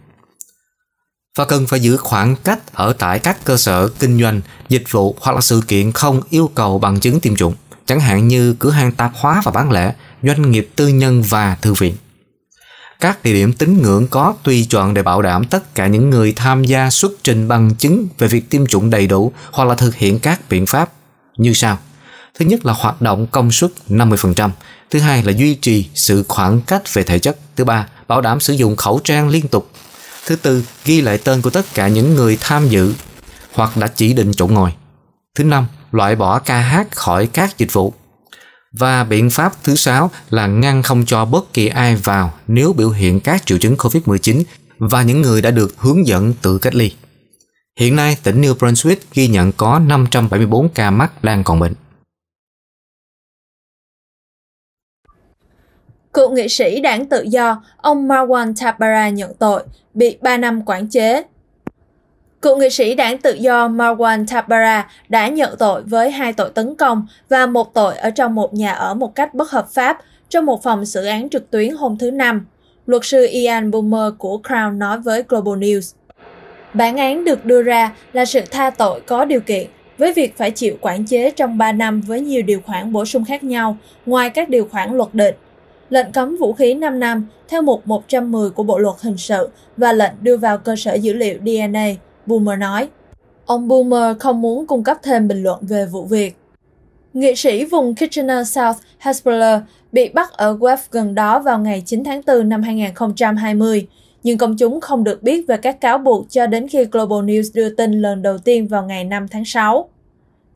Và cần phải giữ khoảng cách ở tại các cơ sở kinh doanh, dịch vụ hoặc là sự kiện không yêu cầu bằng chứng tiêm chủng, chẳng hạn như cửa hàng tạp hóa và bán lẻ, doanh nghiệp tư nhân và thư viện. Các địa điểm tín ngưỡng có tùy chọn để bảo đảm tất cả những người tham gia xuất trình bằng chứng về việc tiêm chủng đầy đủ hoặc là thực hiện các biện pháp như sau. Thứ nhất là hoạt động công suất 50%, thứ hai là duy trì sự khoảng cách về thể chất, thứ ba bảo đảm sử dụng khẩu trang liên tục, thứ tư ghi lại tên của tất cả những người tham dự hoặc đã chỉ định chỗ ngồi. Thứ năm, loại bỏ ca hát khỏi các dịch vụ. Và biện pháp thứ sáu là ngăn không cho bất kỳ ai vào nếu biểu hiện các triệu chứng COVID-19 và những người đã được hướng dẫn tự cách ly. Hiện nay, tỉnh New Brunswick ghi nhận có 574 ca mắc đang còn bệnh. Cựu nghị sĩ đảng tự do, ông Marwan Tabara nhận tội, bị 3 năm quản chế. Cựu nghị sĩ đảng tự do Marwan Tabara đã nhận tội với hai tội tấn công và một tội ở trong một nhà ở một cách bất hợp pháp trong một phòng xử án trực tuyến hôm thứ Năm. Luật sư Ian Boomer của Crown nói với Global News. Bản án được đưa ra là sự tha tội có điều kiện với việc phải chịu quản chế trong 3 năm với nhiều điều khoản bổ sung khác nhau ngoài các điều khoản luật định lệnh cấm vũ khí 5 năm theo mục 110 của Bộ Luật Hình sự và lệnh đưa vào cơ sở dữ liệu DNA, Boomer nói. Ông Boomer không muốn cung cấp thêm bình luận về vụ việc. Nghị sĩ vùng Kitchener South Hasbrouller bị bắt ở Guelph gần đó vào ngày 9 tháng 4 năm 2020, nhưng công chúng không được biết về các cáo buộc cho đến khi Global News đưa tin lần đầu tiên vào ngày 5 tháng 6.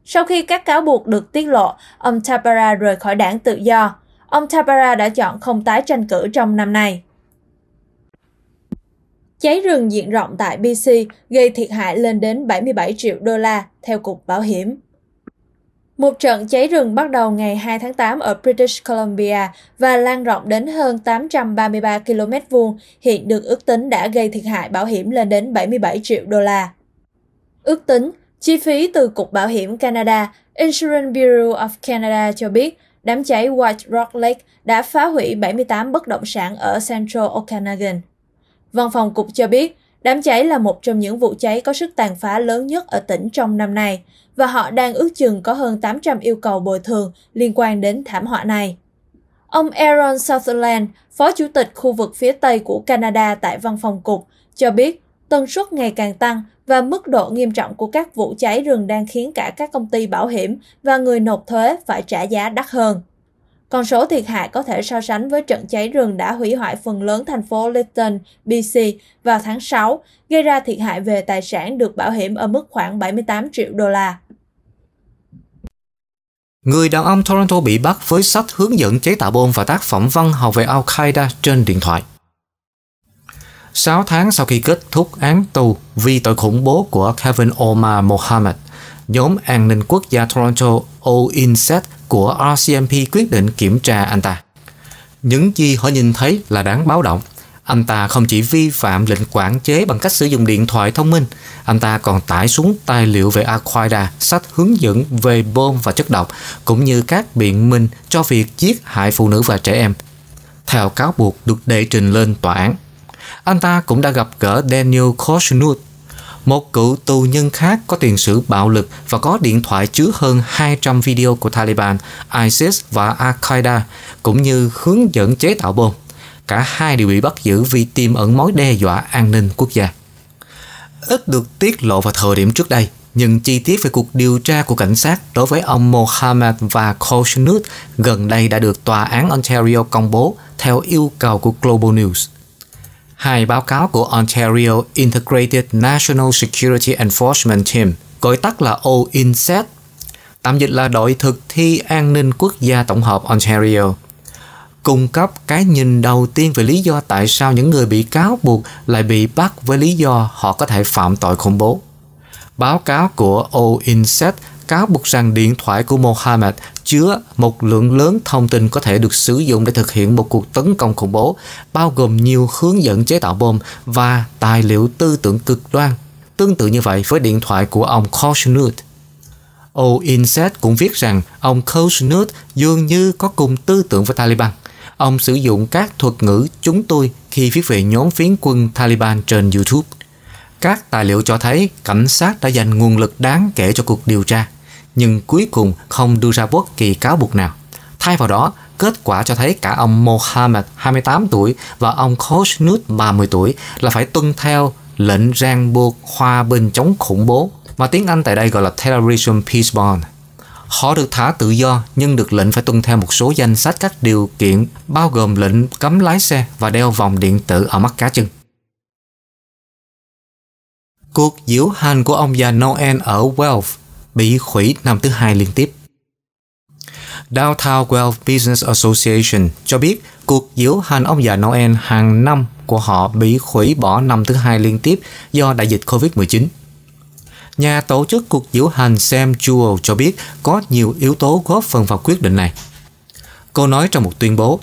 Sau khi các cáo buộc được tiết lộ, ông Tabara rời khỏi đảng tự do ông Tabara đã chọn không tái tranh cử trong năm nay. Cháy rừng diện rộng tại BC gây thiệt hại lên đến 77 triệu đô la, theo Cục Bảo hiểm. Một trận cháy rừng bắt đầu ngày 2 tháng 8 ở British Columbia và lan rộng đến hơn 833 km vuông, hiện được ước tính đã gây thiệt hại bảo hiểm lên đến 77 triệu đô la. Ước tính, chi phí từ Cục Bảo hiểm Canada, Insurance Bureau of Canada cho biết Đám cháy White Rock Lake đã phá hủy 78 bất động sản ở Central Okanagan. Văn phòng cục cho biết, đám cháy là một trong những vụ cháy có sức tàn phá lớn nhất ở tỉnh trong năm nay và họ đang ước chừng có hơn 800 yêu cầu bồi thường liên quan đến thảm họa này. Ông Aaron Sutherland, phó chủ tịch khu vực phía Tây của Canada tại văn phòng cục, cho biết tần suất ngày càng tăng và mức độ nghiêm trọng của các vụ cháy rừng đang khiến cả các công ty bảo hiểm và người nộp thuế phải trả giá đắt hơn. Con số thiệt hại có thể so sánh với trận cháy rừng đã hủy hoại phần lớn thành phố Lytton, BC vào tháng 6, gây ra thiệt hại về tài sản được bảo hiểm ở mức khoảng 78 triệu đô la. Người đàn ông Toronto bị bắt với sách hướng dẫn chế tạo bom và tác phẩm văn học về Al-Qaeda trên điện thoại. 6 tháng sau khi kết thúc án tù vì tội khủng bố của Kevin Omar Mohammed, nhóm an ninh quốc gia Toronto OINSET của RCMP quyết định kiểm tra anh ta. Những gì họ nhìn thấy là đáng báo động. Anh ta không chỉ vi phạm lệnh quản chế bằng cách sử dụng điện thoại thông minh, anh ta còn tải xuống tài liệu về al sách hướng dẫn về bom và chất độc, cũng như các biện minh cho việc giết hại phụ nữ và trẻ em, theo cáo buộc được đệ trình lên tòa án anh ta cũng đã gặp gỡ Daniel Koshnut, một cựu tù nhân khác có tiền sử bạo lực và có điện thoại chứa hơn 200 video của Taliban, ISIS và Al-Qaeda, cũng như hướng dẫn chế tạo bom. Cả hai đều bị bắt giữ vì tiềm ẩn mối đe dọa an ninh quốc gia. Ít được tiết lộ vào thời điểm trước đây, nhưng chi tiết về cuộc điều tra của cảnh sát đối với ông Mohammed và Khosnut gần đây đã được Tòa án Ontario công bố theo yêu cầu của Global News. Hai báo cáo của Ontario Integrated National Security Enforcement Team, gọi tắt là OINSET, tạm dịch là đội thực thi an ninh quốc gia tổng hợp Ontario, cung cấp cái nhìn đầu tiên về lý do tại sao những người bị cáo buộc lại bị bắt với lý do họ có thể phạm tội khủng bố. Báo cáo của OINSET cáo buộc rằng điện thoại của Mohammed chứa một lượng lớn thông tin có thể được sử dụng để thực hiện một cuộc tấn công khủng bố, bao gồm nhiều hướng dẫn chế tạo bom và tài liệu tư tưởng cực đoan. Tương tự như vậy với điện thoại của ông O Inset cũng viết rằng ông Koshnud dường như có cùng tư tưởng với Taliban. Ông sử dụng các thuật ngữ chúng tôi khi viết về nhóm phiến quân Taliban trên YouTube. Các tài liệu cho thấy cảnh sát đã dành nguồn lực đáng kể cho cuộc điều tra nhưng cuối cùng không đưa ra bất kỳ cáo buộc nào. Thay vào đó, kết quả cho thấy cả ông Mohammed 28 tuổi và ông Khosnut 30 tuổi là phải tuân theo lệnh ràng buộc hòa bình chống khủng bố mà tiếng Anh tại đây gọi là Terrorism Peace Bond. Họ được thả tự do nhưng được lệnh phải tuân theo một số danh sách các điều kiện bao gồm lệnh cấm lái xe và đeo vòng điện tử ở mắt cá chân. Cuộc diễu hành của ông già Noel ở Guelph bị hủy năm thứ hai liên tiếp. Downtown Wealth Business Association cho biết cuộc diễu hành ông già Noel hàng năm của họ bị hủy bỏ năm thứ hai liên tiếp do đại dịch COVID-19. Nhà tổ chức cuộc diễu hành Sam Jewell cho biết có nhiều yếu tố góp phần vào quyết định này. Cô nói trong một tuyên bố,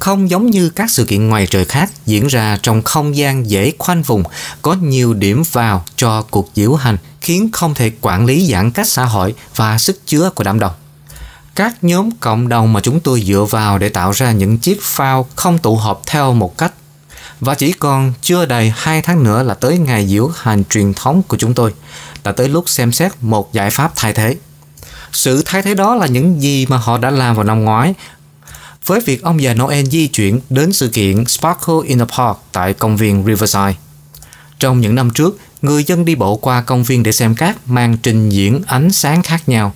không giống như các sự kiện ngoài trời khác diễn ra trong không gian dễ khoanh vùng, có nhiều điểm vào cho cuộc diễu hành khiến không thể quản lý giãn cách xã hội và sức chứa của đám đông. Các nhóm cộng đồng mà chúng tôi dựa vào để tạo ra những chiếc phao không tụ họp theo một cách và chỉ còn chưa đầy hai tháng nữa là tới ngày diễu hành truyền thống của chúng tôi, đã tới lúc xem xét một giải pháp thay thế. Sự thay thế đó là những gì mà họ đã làm vào năm ngoái với việc ông già Noel di chuyển đến sự kiện Sparkle in the Park tại công viên Riverside. Trong những năm trước, người dân đi bộ qua công viên để xem cát mang trình diễn ánh sáng khác nhau.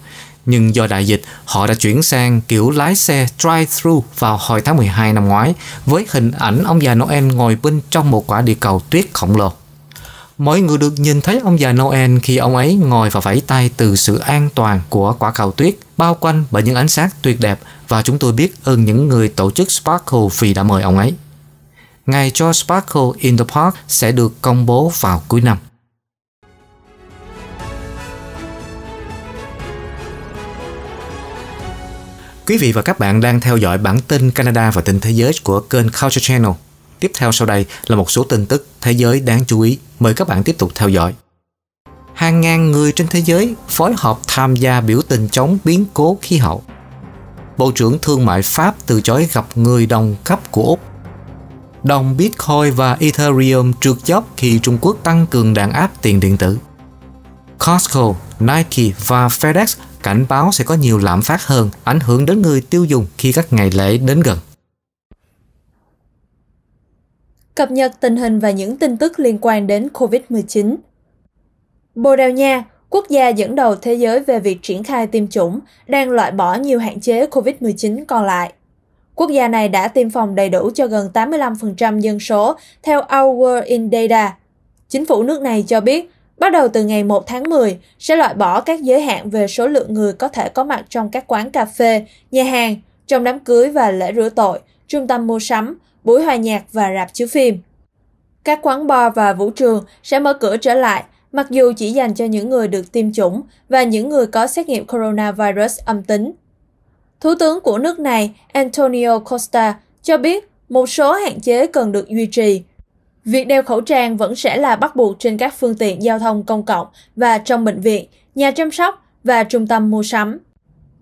Nhưng do đại dịch, họ đã chuyển sang kiểu lái xe drive-thru vào hồi tháng 12 năm ngoái với hình ảnh ông già Noel ngồi bên trong một quả địa cầu tuyết khổng lồ. Mọi người được nhìn thấy ông già Noel khi ông ấy ngồi và vẫy tay từ sự an toàn của quả cầu tuyết bao quanh bởi những ánh sáng tuyệt đẹp và chúng tôi biết ơn những người tổ chức Sparkle vì đã mời ông ấy. Ngày cho Sparkle in the Park sẽ được công bố vào cuối năm. Quý vị và các bạn đang theo dõi bản tin Canada và tin thế giới của kênh Culture Channel. Tiếp theo sau đây là một số tin tức thế giới đáng chú ý. Mời các bạn tiếp tục theo dõi. Hàng ngàn người trên thế giới phối hợp tham gia biểu tình chống biến cố khí hậu. Bộ trưởng Thương mại Pháp từ chối gặp người đồng cấp của Úc. Đồng Bitcoin và Ethereum trượt dốc khi Trung Quốc tăng cường đàn áp tiền điện tử. Costco, Nike và FedEx cảnh báo sẽ có nhiều lạm phát hơn ảnh hưởng đến người tiêu dùng khi các ngày lễ đến gần. Cập nhật tình hình và những tin tức liên quan đến COVID-19 Bồ Đào Nha Quốc gia dẫn đầu thế giới về việc triển khai tiêm chủng đang loại bỏ nhiều hạn chế COVID-19 còn lại. Quốc gia này đã tiêm phòng đầy đủ cho gần 85% dân số, theo Our World in Data. Chính phủ nước này cho biết, bắt đầu từ ngày 1 tháng 10, sẽ loại bỏ các giới hạn về số lượng người có thể có mặt trong các quán cà phê, nhà hàng, trong đám cưới và lễ rửa tội, trung tâm mua sắm, buổi hòa nhạc và rạp chiếu phim. Các quán bar và vũ trường sẽ mở cửa trở lại mặc dù chỉ dành cho những người được tiêm chủng và những người có xét nghiệm coronavirus âm tính. Thủ tướng của nước này, Antonio Costa, cho biết một số hạn chế cần được duy trì. Việc đeo khẩu trang vẫn sẽ là bắt buộc trên các phương tiện giao thông công cộng và trong bệnh viện, nhà chăm sóc và trung tâm mua sắm.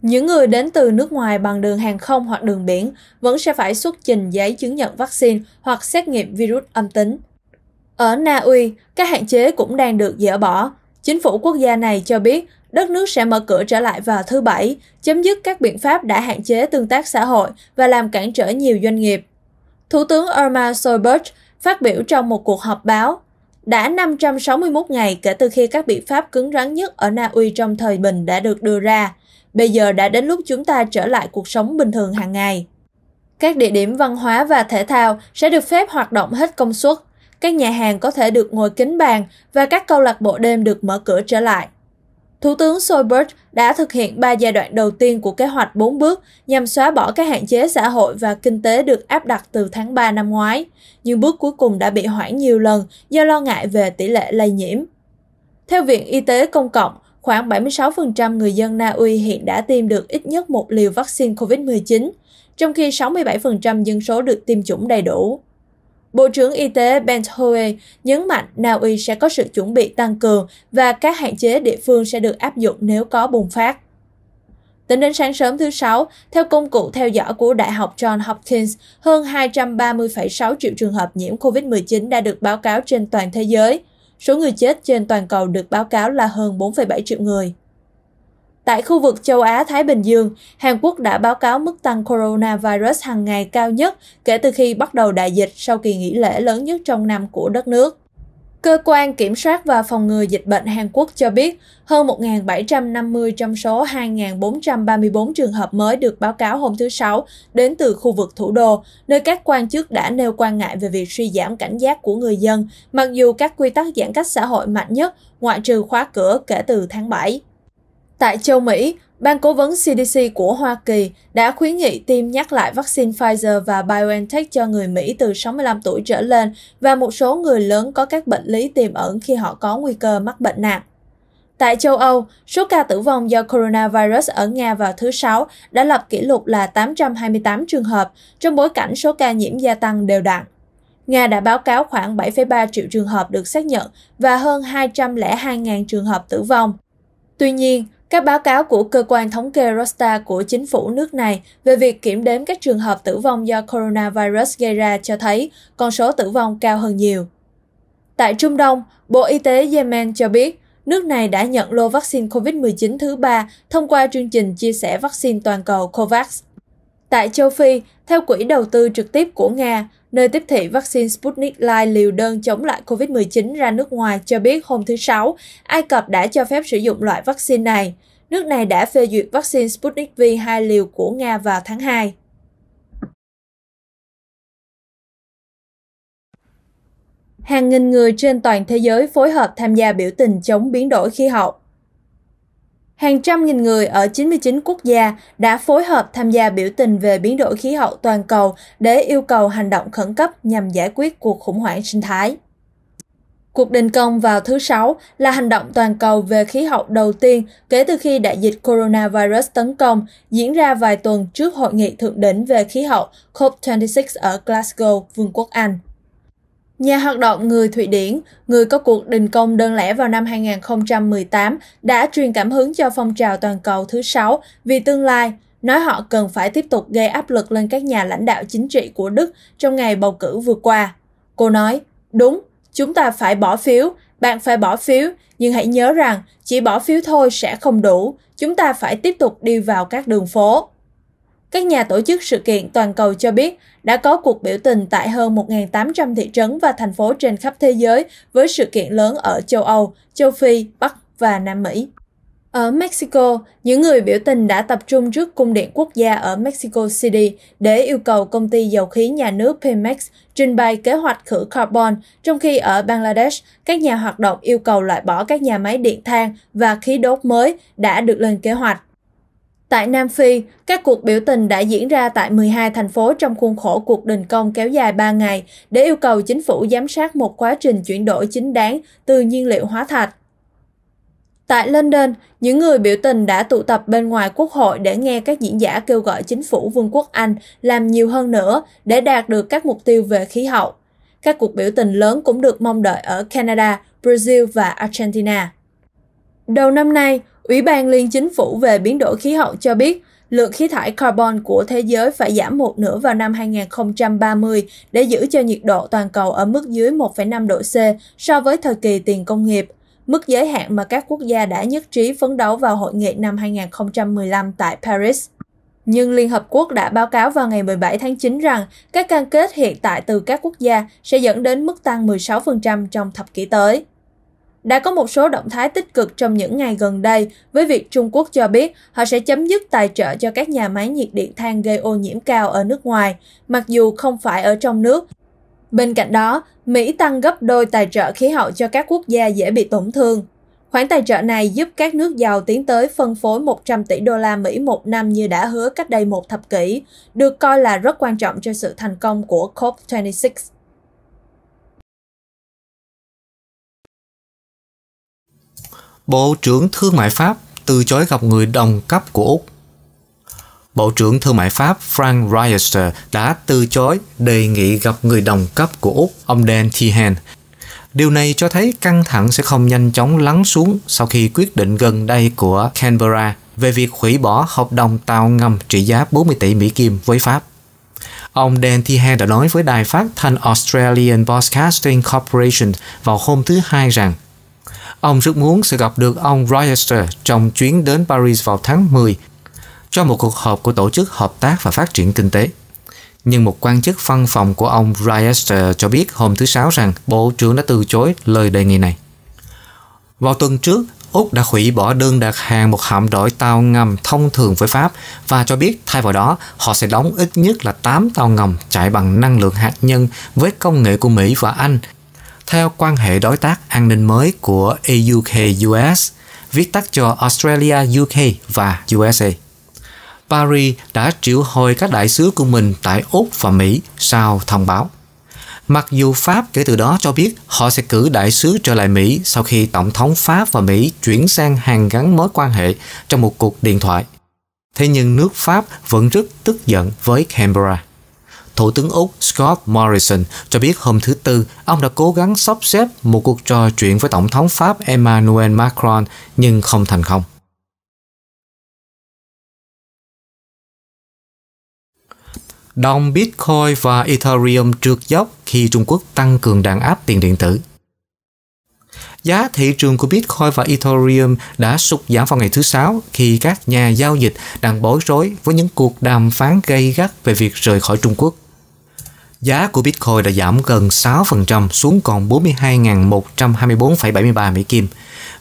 Những người đến từ nước ngoài bằng đường hàng không hoặc đường biển vẫn sẽ phải xuất trình giấy chứng nhận vaccine hoặc xét nghiệm virus âm tính. Ở Na Uy, các hạn chế cũng đang được dỡ bỏ. Chính phủ quốc gia này cho biết đất nước sẽ mở cửa trở lại vào thứ Bảy, chấm dứt các biện pháp đã hạn chế tương tác xã hội và làm cản trở nhiều doanh nghiệp. Thủ tướng Irma Soibert phát biểu trong một cuộc họp báo, đã 561 ngày kể từ khi các biện pháp cứng rắn nhất ở Na Uy trong thời bình đã được đưa ra. Bây giờ đã đến lúc chúng ta trở lại cuộc sống bình thường hàng ngày. Các địa điểm văn hóa và thể thao sẽ được phép hoạt động hết công suất, các nhà hàng có thể được ngồi kính bàn và các câu lạc bộ đêm được mở cửa trở lại. Thủ tướng Solberg đã thực hiện 3 giai đoạn đầu tiên của kế hoạch 4 bước nhằm xóa bỏ các hạn chế xã hội và kinh tế được áp đặt từ tháng 3 năm ngoái, nhưng bước cuối cùng đã bị hoãn nhiều lần do lo ngại về tỷ lệ lây nhiễm. Theo Viện Y tế Công cộng, khoảng 76% người dân Na Uy hiện đã tiêm được ít nhất một liều vaccine COVID-19, trong khi 67% dân số được tiêm chủng đầy đủ. Bộ trưởng Y tế Ben Hoey nhấn mạnh Na Uy sẽ có sự chuẩn bị tăng cường và các hạn chế địa phương sẽ được áp dụng nếu có bùng phát. Tính đến sáng sớm thứ Sáu, theo công cụ theo dõi của Đại học John Hopkins, hơn 230,6 triệu trường hợp nhiễm COVID-19 đã được báo cáo trên toàn thế giới. Số người chết trên toàn cầu được báo cáo là hơn 4,7 triệu người. Tại khu vực châu Á-Thái Bình Dương, Hàn Quốc đã báo cáo mức tăng coronavirus hàng ngày cao nhất kể từ khi bắt đầu đại dịch sau kỳ nghỉ lễ lớn nhất trong năm của đất nước. Cơ quan Kiểm soát và Phòng ngừa Dịch bệnh Hàn Quốc cho biết hơn 1.750 trong số 2.434 trường hợp mới được báo cáo hôm thứ Sáu đến từ khu vực thủ đô, nơi các quan chức đã nêu quan ngại về việc suy giảm cảnh giác của người dân, mặc dù các quy tắc giãn cách xã hội mạnh nhất, ngoại trừ khóa cửa kể từ tháng 7. Tại châu Mỹ, Ban cố vấn CDC của Hoa Kỳ đã khuyến nghị tiêm nhắc lại vaccine Pfizer và BioNTech cho người Mỹ từ 65 tuổi trở lên và một số người lớn có các bệnh lý tiềm ẩn khi họ có nguy cơ mắc bệnh nặng. Tại châu Âu, số ca tử vong do coronavirus ở Nga vào thứ Sáu đã lập kỷ lục là 828 trường hợp, trong bối cảnh số ca nhiễm gia tăng đều đặn. Nga đã báo cáo khoảng 7,3 triệu trường hợp được xác nhận và hơn 202.000 trường hợp tử vong. Tuy nhiên, các báo cáo của cơ quan thống kê Rostar của chính phủ nước này về việc kiểm đếm các trường hợp tử vong do coronavirus gây ra cho thấy con số tử vong cao hơn nhiều. Tại Trung Đông, Bộ Y tế Yemen cho biết nước này đã nhận lô vaccine COVID-19 thứ ba thông qua chương trình chia sẻ vaccine toàn cầu COVAX. Tại châu Phi, theo Quỹ đầu tư trực tiếp của Nga, nơi tiếp thị vaccine Sputnik Light liều đơn chống lại COVID-19 ra nước ngoài cho biết hôm thứ Sáu, Ai Cập đã cho phép sử dụng loại vaccine này. Nước này đã phê duyệt vaccine Sputnik V 2 liều của Nga vào tháng 2. Hàng nghìn người trên toàn thế giới phối hợp tham gia biểu tình chống biến đổi khí hậu hàng trăm nghìn người ở 99 quốc gia đã phối hợp tham gia biểu tình về biến đổi khí hậu toàn cầu để yêu cầu hành động khẩn cấp nhằm giải quyết cuộc khủng hoảng sinh thái. Cuộc đình công vào thứ Sáu là hành động toàn cầu về khí hậu đầu tiên kể từ khi đại dịch coronavirus tấn công diễn ra vài tuần trước hội nghị thượng đỉnh về khí hậu COP26 ở Glasgow, Vương quốc Anh. Nhà hoạt động người Thụy Điển, người có cuộc đình công đơn lẻ vào năm 2018, đã truyền cảm hứng cho phong trào toàn cầu thứ sáu vì tương lai, nói họ cần phải tiếp tục gây áp lực lên các nhà lãnh đạo chính trị của Đức trong ngày bầu cử vừa qua. Cô nói, đúng, chúng ta phải bỏ phiếu, bạn phải bỏ phiếu, nhưng hãy nhớ rằng chỉ bỏ phiếu thôi sẽ không đủ, chúng ta phải tiếp tục đi vào các đường phố. Các nhà tổ chức sự kiện toàn cầu cho biết đã có cuộc biểu tình tại hơn 1.800 thị trấn và thành phố trên khắp thế giới với sự kiện lớn ở châu Âu, châu Phi, Bắc và Nam Mỹ. Ở Mexico, những người biểu tình đã tập trung trước cung điện quốc gia ở Mexico City để yêu cầu công ty dầu khí nhà nước Pemex trình bày kế hoạch khử carbon, trong khi ở Bangladesh, các nhà hoạt động yêu cầu loại bỏ các nhà máy điện than và khí đốt mới đã được lên kế hoạch. Tại Nam Phi, các cuộc biểu tình đã diễn ra tại 12 thành phố trong khuôn khổ cuộc đình công kéo dài 3 ngày để yêu cầu chính phủ giám sát một quá trình chuyển đổi chính đáng từ nhiên liệu hóa thạch. Tại London, những người biểu tình đã tụ tập bên ngoài quốc hội để nghe các diễn giả kêu gọi chính phủ Vương quốc Anh làm nhiều hơn nữa để đạt được các mục tiêu về khí hậu. Các cuộc biểu tình lớn cũng được mong đợi ở Canada, Brazil và Argentina. Đầu năm nay, Ủy ban Liên Chính phủ về biến đổi khí hậu cho biết lượng khí thải carbon của thế giới phải giảm một nửa vào năm 2030 để giữ cho nhiệt độ toàn cầu ở mức dưới 1,5 độ C so với thời kỳ tiền công nghiệp, mức giới hạn mà các quốc gia đã nhất trí phấn đấu vào hội nghị năm 2015 tại Paris. Nhưng Liên Hợp Quốc đã báo cáo vào ngày 17 tháng 9 rằng các cam kết hiện tại từ các quốc gia sẽ dẫn đến mức tăng 16% trong thập kỷ tới đã có một số động thái tích cực trong những ngày gần đây với việc Trung Quốc cho biết họ sẽ chấm dứt tài trợ cho các nhà máy nhiệt điện than gây ô nhiễm cao ở nước ngoài, mặc dù không phải ở trong nước. Bên cạnh đó, Mỹ tăng gấp đôi tài trợ khí hậu cho các quốc gia dễ bị tổn thương. Khoản tài trợ này giúp các nước giàu tiến tới phân phối 100 tỷ đô la Mỹ một năm như đã hứa cách đây một thập kỷ, được coi là rất quan trọng cho sự thành công của COP26. Bộ trưởng Thương mại Pháp từ chối gặp người đồng cấp của Úc. Bộ trưởng Thương mại Pháp Frank Riester đã từ chối đề nghị gặp người đồng cấp của Úc, ông Dan Tehan. Điều này cho thấy căng thẳng sẽ không nhanh chóng lắng xuống sau khi quyết định gần đây của Canberra về việc hủy bỏ hợp đồng tàu ngầm trị giá 40 tỷ Mỹ Kim với Pháp. Ông Dan Tehan đã nói với đài phát thanh Australian Broadcasting Corporation vào hôm thứ Hai rằng Ông rất muốn sẽ gặp được ông Royester trong chuyến đến Paris vào tháng 10 cho một cuộc họp của Tổ chức Hợp tác và Phát triển Kinh tế. Nhưng một quan chức văn phòng của ông Royester cho biết hôm thứ Sáu rằng Bộ trưởng đã từ chối lời đề nghị này. Vào tuần trước, Úc đã hủy bỏ đơn đặt hàng một hạm đội tàu ngầm thông thường với Pháp và cho biết thay vào đó họ sẽ đóng ít nhất là 8 tàu ngầm chạy bằng năng lượng hạt nhân với công nghệ của Mỹ và Anh theo quan hệ đối tác an ninh mới của AUK-US, viết tắt cho Australia, UK và USA. Paris đã triệu hồi các đại sứ của mình tại Úc và Mỹ sau thông báo. Mặc dù Pháp kể từ đó cho biết họ sẽ cử đại sứ trở lại Mỹ sau khi Tổng thống Pháp và Mỹ chuyển sang hàng gắn mối quan hệ trong một cuộc điện thoại. Thế nhưng nước Pháp vẫn rất tức giận với Canberra. Thủ tướng Úc Scott Morrison cho biết hôm thứ Tư, ông đã cố gắng sắp xếp một cuộc trò chuyện với Tổng thống Pháp Emmanuel Macron nhưng không thành công. Đồng Bitcoin và Ethereum trượt dốc khi Trung Quốc tăng cường đàn áp tiền điện tử. Giá thị trường của Bitcoin và Ethereum đã sụt giảm vào ngày thứ Sáu khi các nhà giao dịch đang bối rối với những cuộc đàm phán gây gắt về việc rời khỏi Trung Quốc. Giá của Bitcoin đã giảm gần 6% xuống còn 42.124,73 Mỹ Kim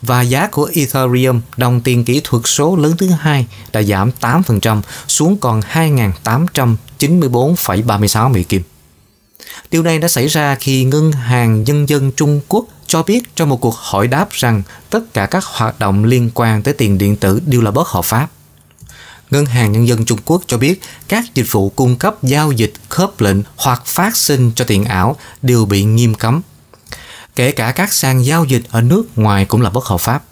và giá của Ethereum, đồng tiền kỹ thuật số lớn thứ hai đã giảm 8% xuống còn 2.894,36 Mỹ Kim. Điều này đã xảy ra khi Ngân hàng Nhân dân Trung Quốc cho biết trong một cuộc hỏi đáp rằng tất cả các hoạt động liên quan tới tiền điện tử đều là bất hợp pháp. Ngân hàng Nhân dân Trung Quốc cho biết các dịch vụ cung cấp giao dịch khớp lệnh hoặc phát sinh cho tiền ảo đều bị nghiêm cấm. Kể cả các sàn giao dịch ở nước ngoài cũng là bất hợp pháp.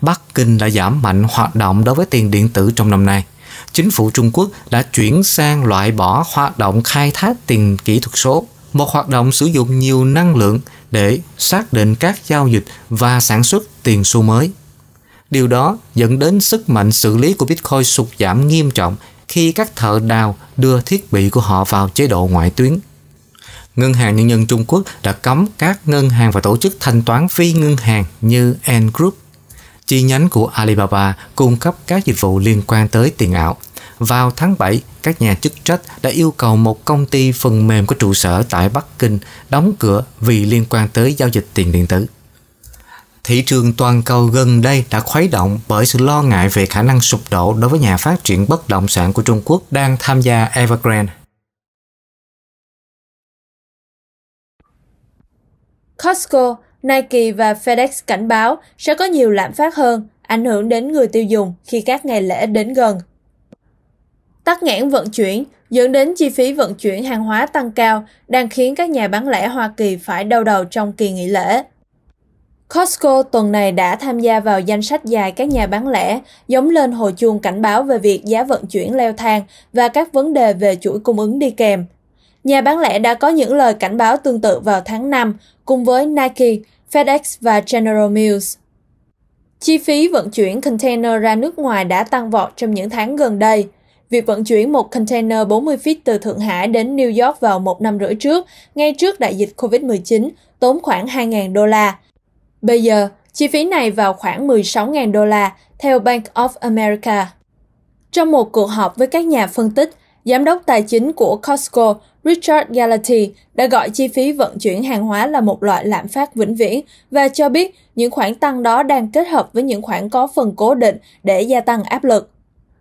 Bắc Kinh đã giảm mạnh hoạt động đối với tiền điện tử trong năm nay. Chính phủ Trung Quốc đã chuyển sang loại bỏ hoạt động khai thác tiền kỹ thuật số – một hoạt động sử dụng nhiều năng lượng để xác định các giao dịch và sản xuất tiền xu mới. Điều đó dẫn đến sức mạnh xử lý của Bitcoin sụt giảm nghiêm trọng khi các thợ đào đưa thiết bị của họ vào chế độ ngoại tuyến. Ngân hàng Nhân dân Trung Quốc đã cấm các ngân hàng và tổ chức thanh toán phi ngân hàng như Ant Group, chi nhánh của Alibaba cung cấp các dịch vụ liên quan tới tiền ảo vào tháng 7, các nhà chức trách đã yêu cầu một công ty phần mềm có trụ sở tại Bắc Kinh đóng cửa vì liên quan tới giao dịch tiền điện tử. Thị trường toàn cầu gần đây đã khuấy động bởi sự lo ngại về khả năng sụp đổ đối với nhà phát triển bất động sản của Trung Quốc đang tham gia Evergrande. Costco, Nike và FedEx cảnh báo sẽ có nhiều lạm phát hơn, ảnh hưởng đến người tiêu dùng khi các ngày lễ đến gần tắc nghẽn vận chuyển, dẫn đến chi phí vận chuyển hàng hóa tăng cao, đang khiến các nhà bán lẻ Hoa Kỳ phải đau đầu trong kỳ nghỉ lễ. Costco tuần này đã tham gia vào danh sách dài các nhà bán lẻ, giống lên hồi chuông cảnh báo về việc giá vận chuyển leo thang và các vấn đề về chuỗi cung ứng đi kèm. Nhà bán lẻ đã có những lời cảnh báo tương tự vào tháng 5 cùng với Nike, FedEx và General Mills. Chi phí vận chuyển container ra nước ngoài đã tăng vọt trong những tháng gần đây – Việc vận chuyển một container 40 feet từ Thượng Hải đến New York vào một năm rưỡi trước, ngay trước đại dịch COVID-19, tốn khoảng 2.000 đô la. Bây giờ, chi phí này vào khoảng 16.000 đô la, theo Bank of America. Trong một cuộc họp với các nhà phân tích, Giám đốc tài chính của Costco Richard Galati đã gọi chi phí vận chuyển hàng hóa là một loại lạm phát vĩnh viễn và cho biết những khoản tăng đó đang kết hợp với những khoản có phần cố định để gia tăng áp lực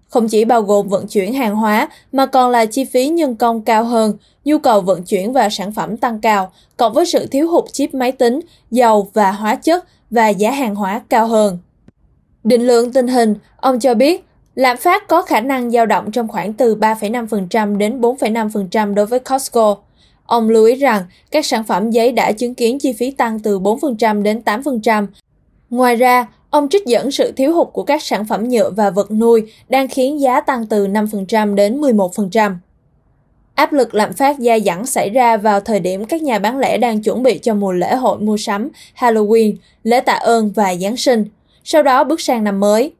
không chỉ bao gồm vận chuyển hàng hóa mà còn là chi phí nhân công cao hơn, nhu cầu vận chuyển và sản phẩm tăng cao, cộng với sự thiếu hụt chip máy tính, dầu và hóa chất và giá hàng hóa cao hơn. Định lượng tình hình, ông cho biết lạm phát có khả năng dao động trong khoảng từ 3,5% đến 4,5% đối với Costco. Ông lưu ý rằng các sản phẩm giấy đã chứng kiến chi phí tăng từ 4% đến 8%. Ngoài ra, Ông trích dẫn sự thiếu hụt của các sản phẩm nhựa và vật nuôi đang khiến giá tăng từ 5% đến 11%. Áp lực lạm phát gia dẳng xảy ra vào thời điểm các nhà bán lẻ đang chuẩn bị cho mùa lễ hội mua sắm, Halloween, lễ tạ ơn và Giáng sinh, sau đó bước sang năm mới.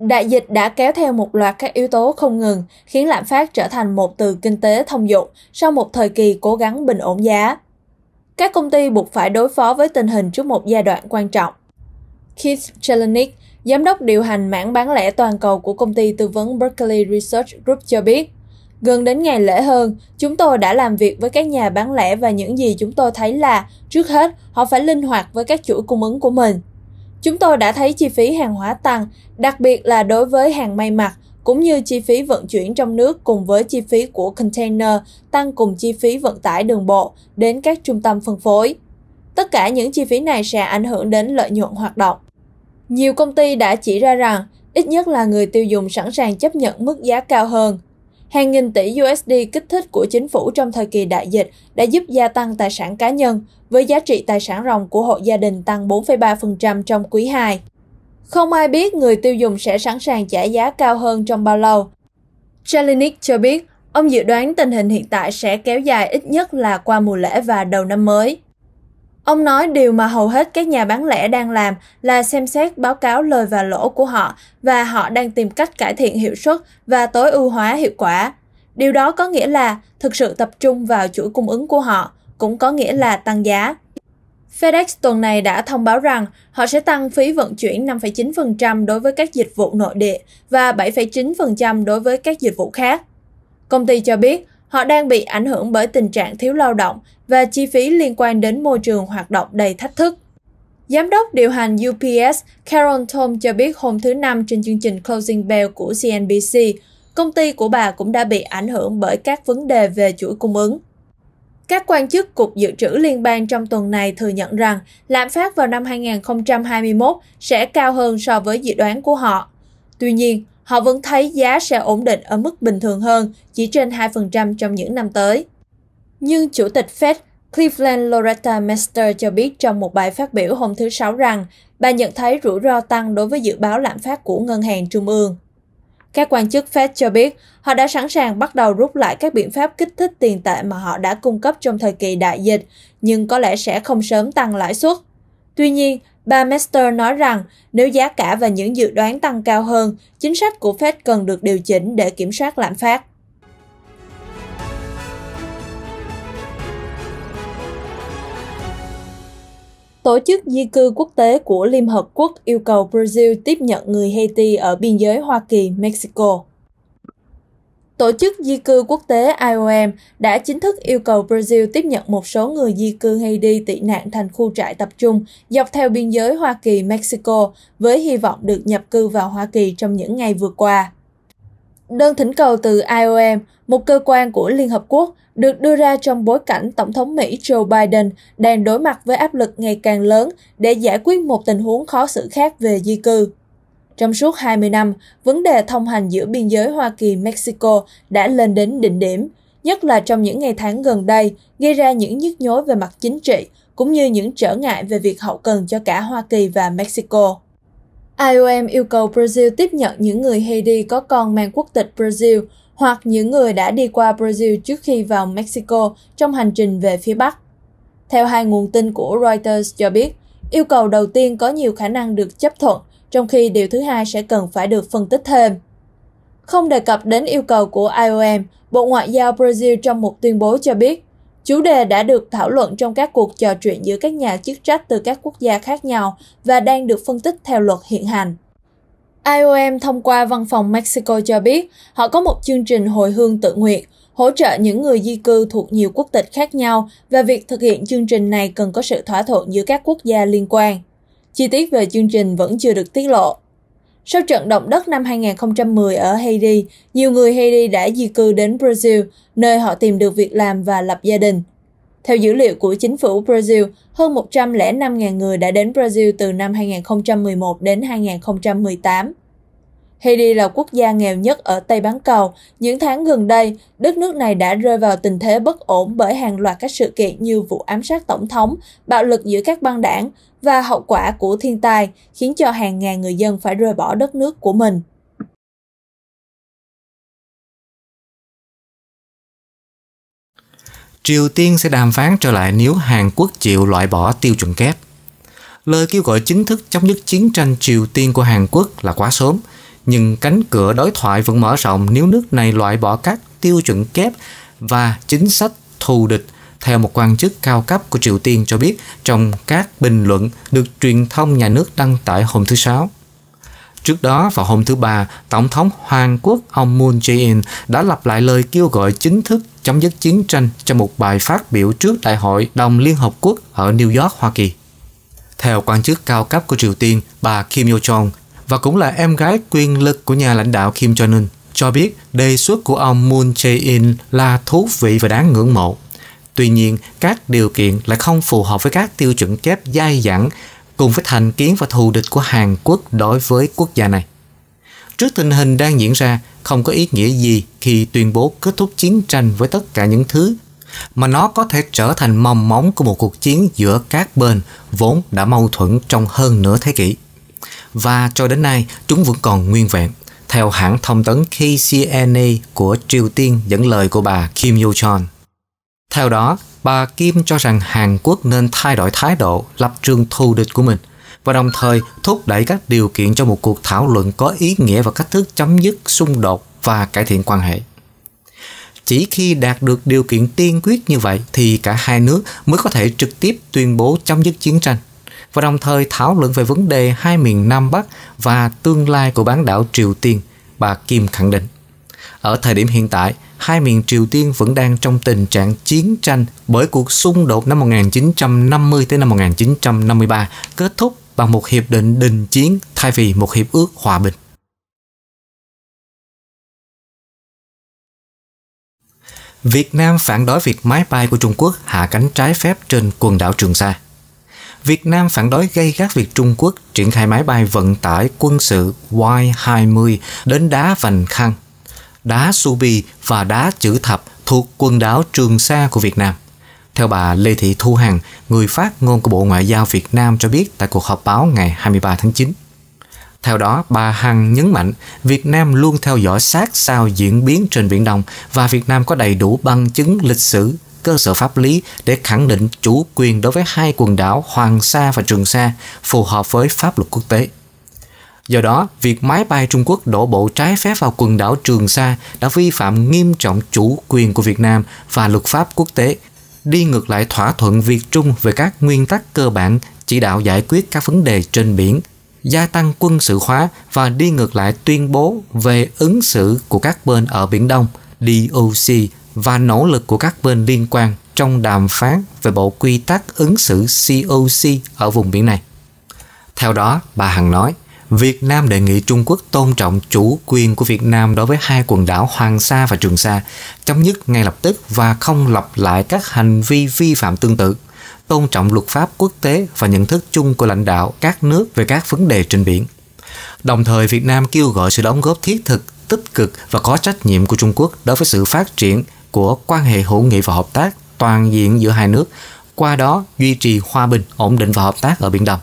Đại dịch đã kéo theo một loạt các yếu tố không ngừng, khiến lạm phát trở thành một từ kinh tế thông dụng sau một thời kỳ cố gắng bình ổn giá. Các công ty buộc phải đối phó với tình hình trước một giai đoạn quan trọng Keith Jelinek, giám đốc điều hành mảng bán lẻ toàn cầu của công ty tư vấn Berkeley Research Group cho biết. Gần đến ngày lễ hơn, chúng tôi đã làm việc với các nhà bán lẻ và những gì chúng tôi thấy là, trước hết, họ phải linh hoạt với các chuỗi cung ứng của mình. Chúng tôi đã thấy chi phí hàng hóa tăng, đặc biệt là đối với hàng may mặc, cũng như chi phí vận chuyển trong nước cùng với chi phí của container tăng cùng chi phí vận tải đường bộ đến các trung tâm phân phối. Tất cả những chi phí này sẽ ảnh hưởng đến lợi nhuận hoạt động. Nhiều công ty đã chỉ ra rằng ít nhất là người tiêu dùng sẵn sàng chấp nhận mức giá cao hơn. Hàng nghìn tỷ USD kích thích của chính phủ trong thời kỳ đại dịch đã giúp gia tăng tài sản cá nhân, với giá trị tài sản ròng của hộ gia đình tăng 4,3% trong quý 2. Không ai biết người tiêu dùng sẽ sẵn sàng trả giá cao hơn trong bao lâu. Jelinek cho biết, ông dự đoán tình hình hiện tại sẽ kéo dài ít nhất là qua mùa lễ và đầu năm mới. Ông nói điều mà hầu hết các nhà bán lẻ đang làm là xem xét báo cáo lời và lỗ của họ và họ đang tìm cách cải thiện hiệu suất và tối ưu hóa hiệu quả. Điều đó có nghĩa là thực sự tập trung vào chuỗi cung ứng của họ, cũng có nghĩa là tăng giá. FedEx tuần này đã thông báo rằng họ sẽ tăng phí vận chuyển 5,9% đối với các dịch vụ nội địa và 7,9% đối với các dịch vụ khác. Công ty cho biết Họ đang bị ảnh hưởng bởi tình trạng thiếu lao động và chi phí liên quan đến môi trường hoạt động đầy thách thức. Giám đốc điều hành UPS Carol Tom cho biết hôm thứ Năm trên chương trình Closing Bell của CNBC, công ty của bà cũng đã bị ảnh hưởng bởi các vấn đề về chuỗi cung ứng. Các quan chức Cục Dự trữ Liên bang trong tuần này thừa nhận rằng lạm phát vào năm 2021 sẽ cao hơn so với dự đoán của họ. Tuy nhiên, họ vẫn thấy giá sẽ ổn định ở mức bình thường hơn, chỉ trên 2% trong những năm tới. Nhưng Chủ tịch Fed Cleveland Loretta Mester cho biết trong một bài phát biểu hôm thứ Sáu rằng bà nhận thấy rủi ro tăng đối với dự báo lạm phát của ngân hàng trung ương. Các quan chức Fed cho biết họ đã sẵn sàng bắt đầu rút lại các biện pháp kích thích tiền tệ mà họ đã cung cấp trong thời kỳ đại dịch, nhưng có lẽ sẽ không sớm tăng lãi suất. Tuy nhiên, Bà Mester nói rằng nếu giá cả và những dự đoán tăng cao hơn, chính sách của Fed cần được điều chỉnh để kiểm soát lạm phát. Tổ chức Di cư Quốc tế của Liên Hợp Quốc yêu cầu Brazil tiếp nhận người Haiti ở biên giới Hoa Kỳ-Mexico. Tổ chức Di cư Quốc tế IOM đã chính thức yêu cầu Brazil tiếp nhận một số người di cư Haiti tị nạn thành khu trại tập trung dọc theo biên giới Hoa Kỳ-Mexico với hy vọng được nhập cư vào Hoa Kỳ trong những ngày vừa qua. Đơn thỉnh cầu từ IOM, một cơ quan của Liên Hợp Quốc, được đưa ra trong bối cảnh Tổng thống Mỹ Joe Biden đang đối mặt với áp lực ngày càng lớn để giải quyết một tình huống khó xử khác về di cư. Trong suốt 20 năm, vấn đề thông hành giữa biên giới Hoa Kỳ-Mexico đã lên đến đỉnh điểm, nhất là trong những ngày tháng gần đây, gây ra những nhức nhối về mặt chính trị, cũng như những trở ngại về việc hậu cần cho cả Hoa Kỳ và Mexico. IOM yêu cầu Brazil tiếp nhận những người Haiti có con mang quốc tịch Brazil hoặc những người đã đi qua Brazil trước khi vào Mexico trong hành trình về phía Bắc. Theo hai nguồn tin của Reuters cho biết, yêu cầu đầu tiên có nhiều khả năng được chấp thuận trong khi điều thứ hai sẽ cần phải được phân tích thêm. Không đề cập đến yêu cầu của IOM, Bộ Ngoại giao Brazil trong một tuyên bố cho biết, chủ đề đã được thảo luận trong các cuộc trò chuyện giữa các nhà chức trách từ các quốc gia khác nhau và đang được phân tích theo luật hiện hành. IOM thông qua văn phòng Mexico cho biết họ có một chương trình hồi hương tự nguyện, hỗ trợ những người di cư thuộc nhiều quốc tịch khác nhau và việc thực hiện chương trình này cần có sự thỏa thuận giữa các quốc gia liên quan. Chi tiết về chương trình vẫn chưa được tiết lộ. Sau trận động đất năm 2010 ở Haiti, nhiều người Haiti đã di cư đến Brazil, nơi họ tìm được việc làm và lập gia đình. Theo dữ liệu của chính phủ Brazil, hơn 105.000 người đã đến Brazil từ năm 2011 đến 2018. Haiti là quốc gia nghèo nhất ở Tây Bán Cầu. Những tháng gần đây, đất nước này đã rơi vào tình thế bất ổn bởi hàng loạt các sự kiện như vụ ám sát tổng thống, bạo lực giữa các băng đảng, và hậu quả của thiên tai khiến cho hàng ngàn người dân phải rời bỏ đất nước của mình. Triều Tiên sẽ đàm phán trở lại nếu Hàn Quốc chịu loại bỏ tiêu chuẩn kép. Lời kêu gọi chính thức chấm dứt chiến tranh Triều Tiên của Hàn Quốc là quá sớm, nhưng cánh cửa đối thoại vẫn mở rộng nếu nước này loại bỏ các tiêu chuẩn kép và chính sách thù địch – theo một quan chức cao cấp của Triều Tiên cho biết trong các bình luận được truyền thông nhà nước đăng tải hôm thứ Sáu. Trước đó, vào hôm thứ Ba, Tổng thống Hàn Quốc ông Moon Jae-in đã lặp lại lời kêu gọi chính thức chấm dứt chiến tranh trong một bài phát biểu trước Đại hội Đồng Liên Hợp Quốc ở New York, Hoa Kỳ. Theo quan chức cao cấp của Triều Tiên, bà Kim Yo-jong, và cũng là em gái quyền lực của nhà lãnh đạo Kim Jong-un, cho biết đề xuất của ông Moon Jae-in là thú vị và đáng ngưỡng mộ. Tuy nhiên, các điều kiện lại không phù hợp với các tiêu chuẩn kép dai dẳng cùng với thành kiến và thù địch của Hàn Quốc đối với quốc gia này. Trước tình hình đang diễn ra, không có ý nghĩa gì khi tuyên bố kết thúc chiến tranh với tất cả những thứ mà nó có thể trở thành mầm móng của một cuộc chiến giữa các bên vốn đã mâu thuẫn trong hơn nửa thế kỷ. Và cho đến nay, chúng vẫn còn nguyên vẹn. Theo hãng thông tấn KCNA của Triều Tiên dẫn lời của bà Kim Yo-chon. Theo đó, bà Kim cho rằng Hàn Quốc nên thay đổi thái độ, lập trường thù địch của mình và đồng thời thúc đẩy các điều kiện cho một cuộc thảo luận có ý nghĩa và cách thức chấm dứt xung đột và cải thiện quan hệ. Chỉ khi đạt được điều kiện tiên quyết như vậy thì cả hai nước mới có thể trực tiếp tuyên bố chấm dứt chiến tranh và đồng thời thảo luận về vấn đề hai miền Nam Bắc và tương lai của bán đảo Triều Tiên, bà Kim khẳng định. Ở thời điểm hiện tại, hai miền Triều Tiên vẫn đang trong tình trạng chiến tranh bởi cuộc xung đột năm 1950 tới năm 1953 kết thúc bằng một hiệp định đình chiến thay vì một hiệp ước hòa bình. Việt Nam phản đối việc máy bay của Trung Quốc hạ cánh trái phép trên quần đảo Trường Sa. Việt Nam phản đối gây gắt việc Trung Quốc triển khai máy bay vận tải quân sự Y-20 đến đá Vành Khăn đá Subi và đá chữ thập thuộc quần đảo Trường Sa của Việt Nam. Theo bà Lê Thị Thu Hằng, người phát ngôn của Bộ Ngoại giao Việt Nam cho biết tại cuộc họp báo ngày 23 tháng 9. Theo đó, bà Hằng nhấn mạnh Việt Nam luôn theo dõi sát sao diễn biến trên Biển Đông và Việt Nam có đầy đủ bằng chứng lịch sử, cơ sở pháp lý để khẳng định chủ quyền đối với hai quần đảo Hoàng Sa và Trường Sa phù hợp với pháp luật quốc tế. Do đó, việc máy bay Trung Quốc đổ bộ trái phép vào quần đảo Trường Sa đã vi phạm nghiêm trọng chủ quyền của Việt Nam và luật pháp quốc tế, đi ngược lại thỏa thuận Việt Trung về các nguyên tắc cơ bản chỉ đạo giải quyết các vấn đề trên biển, gia tăng quân sự hóa và đi ngược lại tuyên bố về ứng xử của các bên ở Biển Đông, DOC, và nỗ lực của các bên liên quan trong đàm phán về bộ quy tắc ứng xử COC ở vùng biển này. Theo đó, bà Hằng nói, Việt Nam đề nghị Trung Quốc tôn trọng chủ quyền của Việt Nam đối với hai quần đảo Hoàng Sa và Trường Sa, chấm dứt ngay lập tức và không lặp lại các hành vi vi phạm tương tự, tôn trọng luật pháp quốc tế và nhận thức chung của lãnh đạo các nước về các vấn đề trên biển. Đồng thời, Việt Nam kêu gọi sự đóng góp thiết thực, tích cực và có trách nhiệm của Trung Quốc đối với sự phát triển của quan hệ hữu nghị và hợp tác toàn diện giữa hai nước, qua đó duy trì hòa bình, ổn định và hợp tác ở Biển Đông.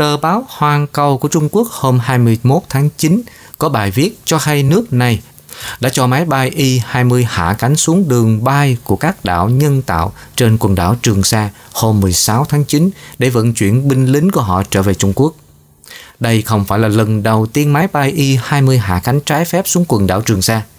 Tờ báo Hoàn Cầu của Trung Quốc hôm 21 tháng 9 có bài viết cho hay nước này đã cho máy bay Y-20 hạ cánh xuống đường bay của các đảo nhân tạo trên quần đảo Trường Sa hôm 16 tháng 9 để vận chuyển binh lính của họ trở về Trung Quốc. Đây không phải là lần đầu tiên máy bay Y-20 hạ cánh trái phép xuống quần đảo Trường Sa –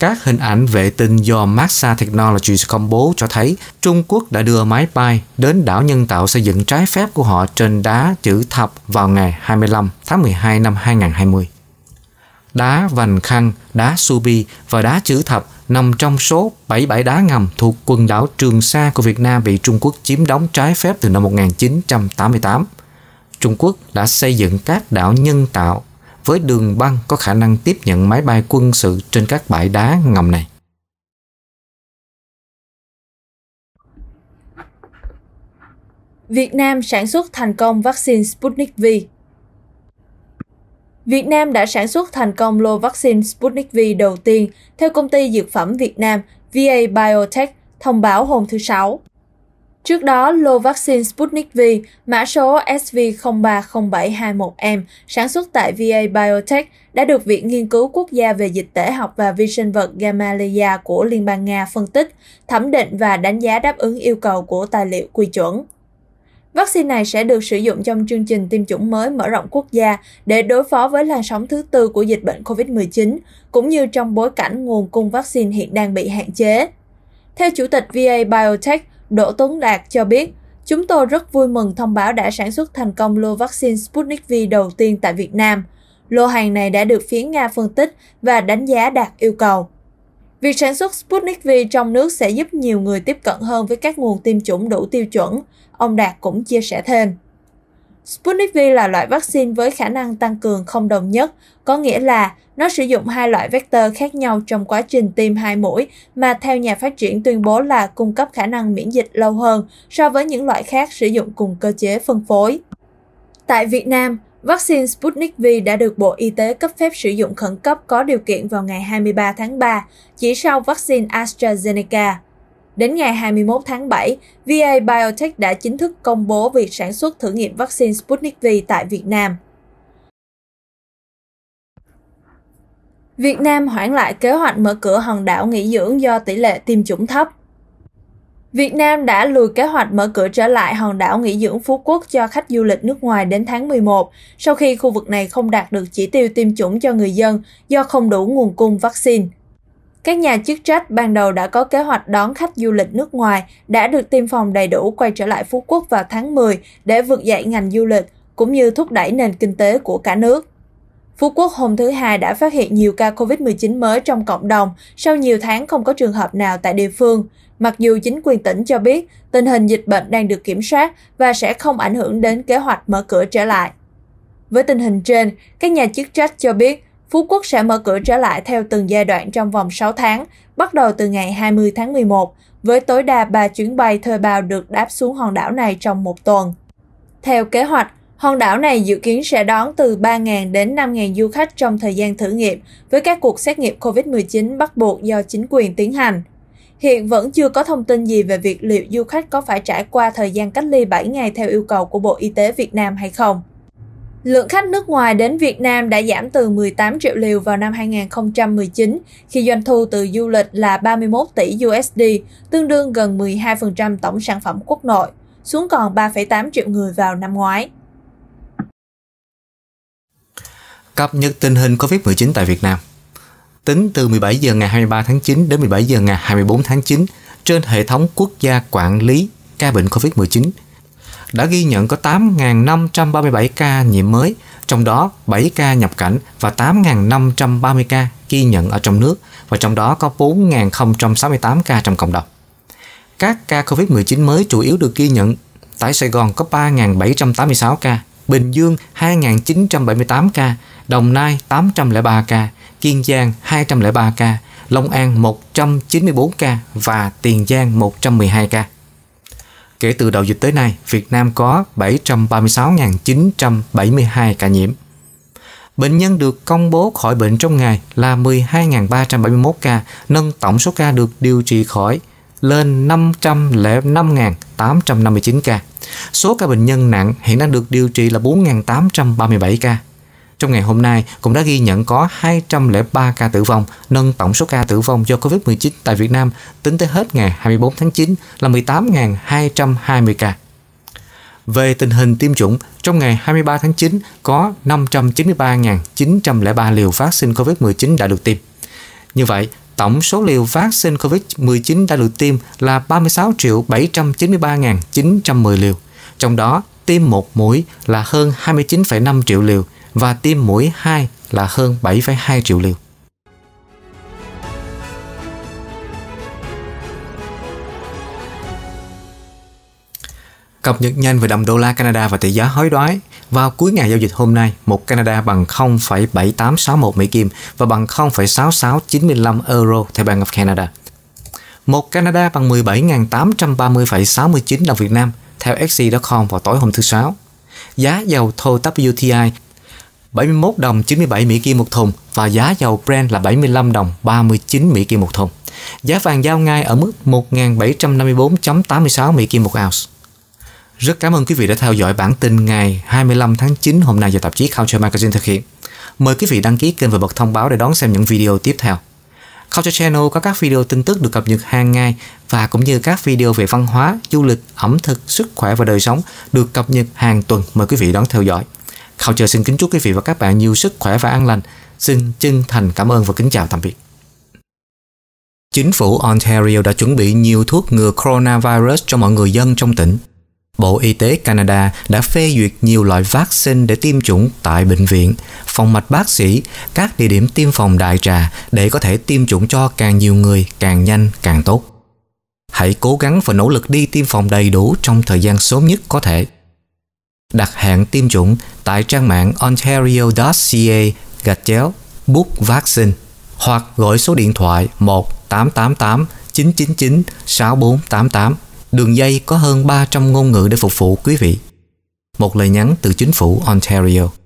các hình ảnh vệ tinh do Maxa Technologies công bố cho thấy Trung Quốc đã đưa máy bay đến đảo nhân tạo xây dựng trái phép của họ trên đá chữ thập vào ngày 25 tháng 12 năm 2020. Đá Vành Khăn, đá Subi và đá chữ thập nằm trong số 7 bãi đá ngầm thuộc quần đảo Trường Sa của Việt Nam bị Trung Quốc chiếm đóng trái phép từ năm 1988. Trung Quốc đã xây dựng các đảo nhân tạo với đường băng có khả năng tiếp nhận máy bay quân sự trên các bãi đá ngầm này. Việt Nam sản xuất thành công vaccine Sputnik V Việt Nam đã sản xuất thành công lô vaccine Sputnik V đầu tiên theo công ty Dược phẩm Việt Nam VA Biotech thông báo hôm thứ Sáu. Trước đó, lô vaccine Sputnik V, mã số SV030721M, sản xuất tại VA Biotech, đã được Viện Nghiên cứu Quốc gia về Dịch tễ học và Vi sinh vật Gamaleya của Liên bang Nga phân tích, thẩm định và đánh giá đáp ứng yêu cầu của tài liệu quy chuẩn. Vaccine này sẽ được sử dụng trong chương trình tiêm chủng mới mở rộng quốc gia để đối phó với làn sóng thứ tư của dịch bệnh COVID-19, cũng như trong bối cảnh nguồn cung vaccine hiện đang bị hạn chế. Theo Chủ tịch VA Biotech, Đỗ Tuấn Đạt cho biết, chúng tôi rất vui mừng thông báo đã sản xuất thành công lô vaccine Sputnik V đầu tiên tại Việt Nam. Lô hàng này đã được phía Nga phân tích và đánh giá đạt yêu cầu. Việc sản xuất Sputnik V trong nước sẽ giúp nhiều người tiếp cận hơn với các nguồn tiêm chủng đủ tiêu chuẩn, ông Đạt cũng chia sẻ thêm. Sputnik V là loại vaccine với khả năng tăng cường không đồng nhất, có nghĩa là nó sử dụng hai loại vector khác nhau trong quá trình tiêm hai mũi mà theo nhà phát triển tuyên bố là cung cấp khả năng miễn dịch lâu hơn so với những loại khác sử dụng cùng cơ chế phân phối. Tại Việt Nam, vaccine Sputnik V đã được Bộ Y tế cấp phép sử dụng khẩn cấp có điều kiện vào ngày 23 tháng 3, chỉ sau vaccine AstraZeneca. Đến ngày 21 tháng 7, VA Biotech đã chính thức công bố việc sản xuất thử nghiệm vaccine Sputnik V tại Việt Nam. Việt Nam hoãn lại kế hoạch mở cửa hòn đảo nghỉ dưỡng do tỷ lệ tiêm chủng thấp. Việt Nam đã lùi kế hoạch mở cửa trở lại hòn đảo nghỉ dưỡng Phú Quốc cho khách du lịch nước ngoài đến tháng 11, sau khi khu vực này không đạt được chỉ tiêu tiêm chủng cho người dân do không đủ nguồn cung vaccine. Các nhà chức trách ban đầu đã có kế hoạch đón khách du lịch nước ngoài đã được tiêm phòng đầy đủ quay trở lại Phú Quốc vào tháng 10 để vực dậy ngành du lịch cũng như thúc đẩy nền kinh tế của cả nước. Phú Quốc hôm thứ Hai đã phát hiện nhiều ca COVID-19 mới trong cộng đồng sau nhiều tháng không có trường hợp nào tại địa phương. Mặc dù chính quyền tỉnh cho biết tình hình dịch bệnh đang được kiểm soát và sẽ không ảnh hưởng đến kế hoạch mở cửa trở lại. Với tình hình trên, các nhà chức trách cho biết Phú Quốc sẽ mở cửa trở lại theo từng giai đoạn trong vòng 6 tháng, bắt đầu từ ngày 20 tháng 11, với tối đa 3 chuyến bay thuê bao được đáp xuống hòn đảo này trong một tuần. Theo kế hoạch, hòn đảo này dự kiến sẽ đón từ 3.000 đến 5.000 du khách trong thời gian thử nghiệm, với các cuộc xét nghiệm COVID-19 bắt buộc do chính quyền tiến hành. Hiện vẫn chưa có thông tin gì về việc liệu du khách có phải trải qua thời gian cách ly 7 ngày theo yêu cầu của Bộ Y tế Việt Nam hay không. Lượng khách nước ngoài đến Việt Nam đã giảm từ 18 triệu liều vào năm 2019, khi doanh thu từ du lịch là 31 tỷ USD, tương đương gần 12% tổng sản phẩm quốc nội, xuống còn 3,8 triệu người vào năm ngoái. Cập nhật tình hình COVID-19 tại Việt Nam Tính từ 17 giờ ngày 23 tháng 9 đến 17 giờ ngày 24 tháng 9, trên hệ thống quốc gia quản lý ca bệnh COVID-19, đã ghi nhận có 8.537 ca nhiễm mới, trong đó 7 ca nhập cảnh và 8.530 ca ghi nhận ở trong nước và trong đó có 4.068 ca trong cộng đồng. Các ca COVID-19 mới chủ yếu được ghi nhận tại Sài Gòn có 3.786 ca, Bình Dương 2.978 ca, Đồng Nai 803 ca, Kiên Giang 203 ca, Long An 194 ca và Tiền Giang 112 ca. Kể từ đầu dịch tới nay, Việt Nam có 736.972 ca nhiễm. Bệnh nhân được công bố khỏi bệnh trong ngày là 12.371 ca, nâng tổng số ca được điều trị khỏi lên 505.859 ca. Số ca bệnh nhân nặng hiện đang được điều trị là 4.837 ca trong ngày hôm nay cũng đã ghi nhận có 203 ca tử vong, nâng tổng số ca tử vong do COVID-19 tại Việt Nam tính tới hết ngày 24 tháng 9 là 18.220 ca. Về tình hình tiêm chủng, trong ngày 23 tháng 9 có 593.903 liều vaccine COVID-19 đã được tiêm. Như vậy, tổng số liều vaccine COVID-19 đã được tiêm là 36 triệu 793.910 liều, trong đó tiêm một mũi là hơn 29,5 triệu liều, và tiêm mũi 2 là hơn 7,2 triệu liều. Cập nhật nhanh về đồng đô la Canada và tỷ giá hối đoái. Vào cuối ngày giao dịch hôm nay, một Canada bằng 0,7861 Mỹ Kim và bằng 0,6695 euro theo Bank of Canada. Một Canada bằng 17.830,69 đồng Việt Nam theo XC.com vào tối hôm thứ Sáu. Giá dầu thô WTI 71 đồng 97 Mỹ Kim một thùng và giá dầu Brent là 75 đồng 39 Mỹ Kim một thùng. Giá vàng giao ngay ở mức 1.754.86 Mỹ Kim một ounce. Rất cảm ơn quý vị đã theo dõi bản tin ngày 25 tháng 9 hôm nay do tạp chí Culture Magazine thực hiện. Mời quý vị đăng ký kênh và bật thông báo để đón xem những video tiếp theo. Culture Channel có các video tin tức được cập nhật hàng ngày và cũng như các video về văn hóa, du lịch, ẩm thực, sức khỏe và đời sống được cập nhật hàng tuần. Mời quý vị đón theo dõi. Khao Chờ xin kính chúc quý vị và các bạn nhiều sức khỏe và an lành. Xin chân thành cảm ơn và kính chào tạm biệt. Chính phủ Ontario đã chuẩn bị nhiều thuốc ngừa coronavirus cho mọi người dân trong tỉnh. Bộ Y tế Canada đã phê duyệt nhiều loại vaccine để tiêm chủng tại bệnh viện, phòng mạch bác sĩ, các địa điểm tiêm phòng đại trà để có thể tiêm chủng cho càng nhiều người, càng nhanh, càng tốt. Hãy cố gắng và nỗ lực đi tiêm phòng đầy đủ trong thời gian sớm nhất có thể đặt hẹn tiêm chủng tại trang mạng ontario.ca gạch chéo book vaccine hoặc gọi số điện thoại 1 888 999 6488. Đường dây có hơn 300 ngôn ngữ để phục vụ quý vị. Một lời nhắn từ chính phủ Ontario.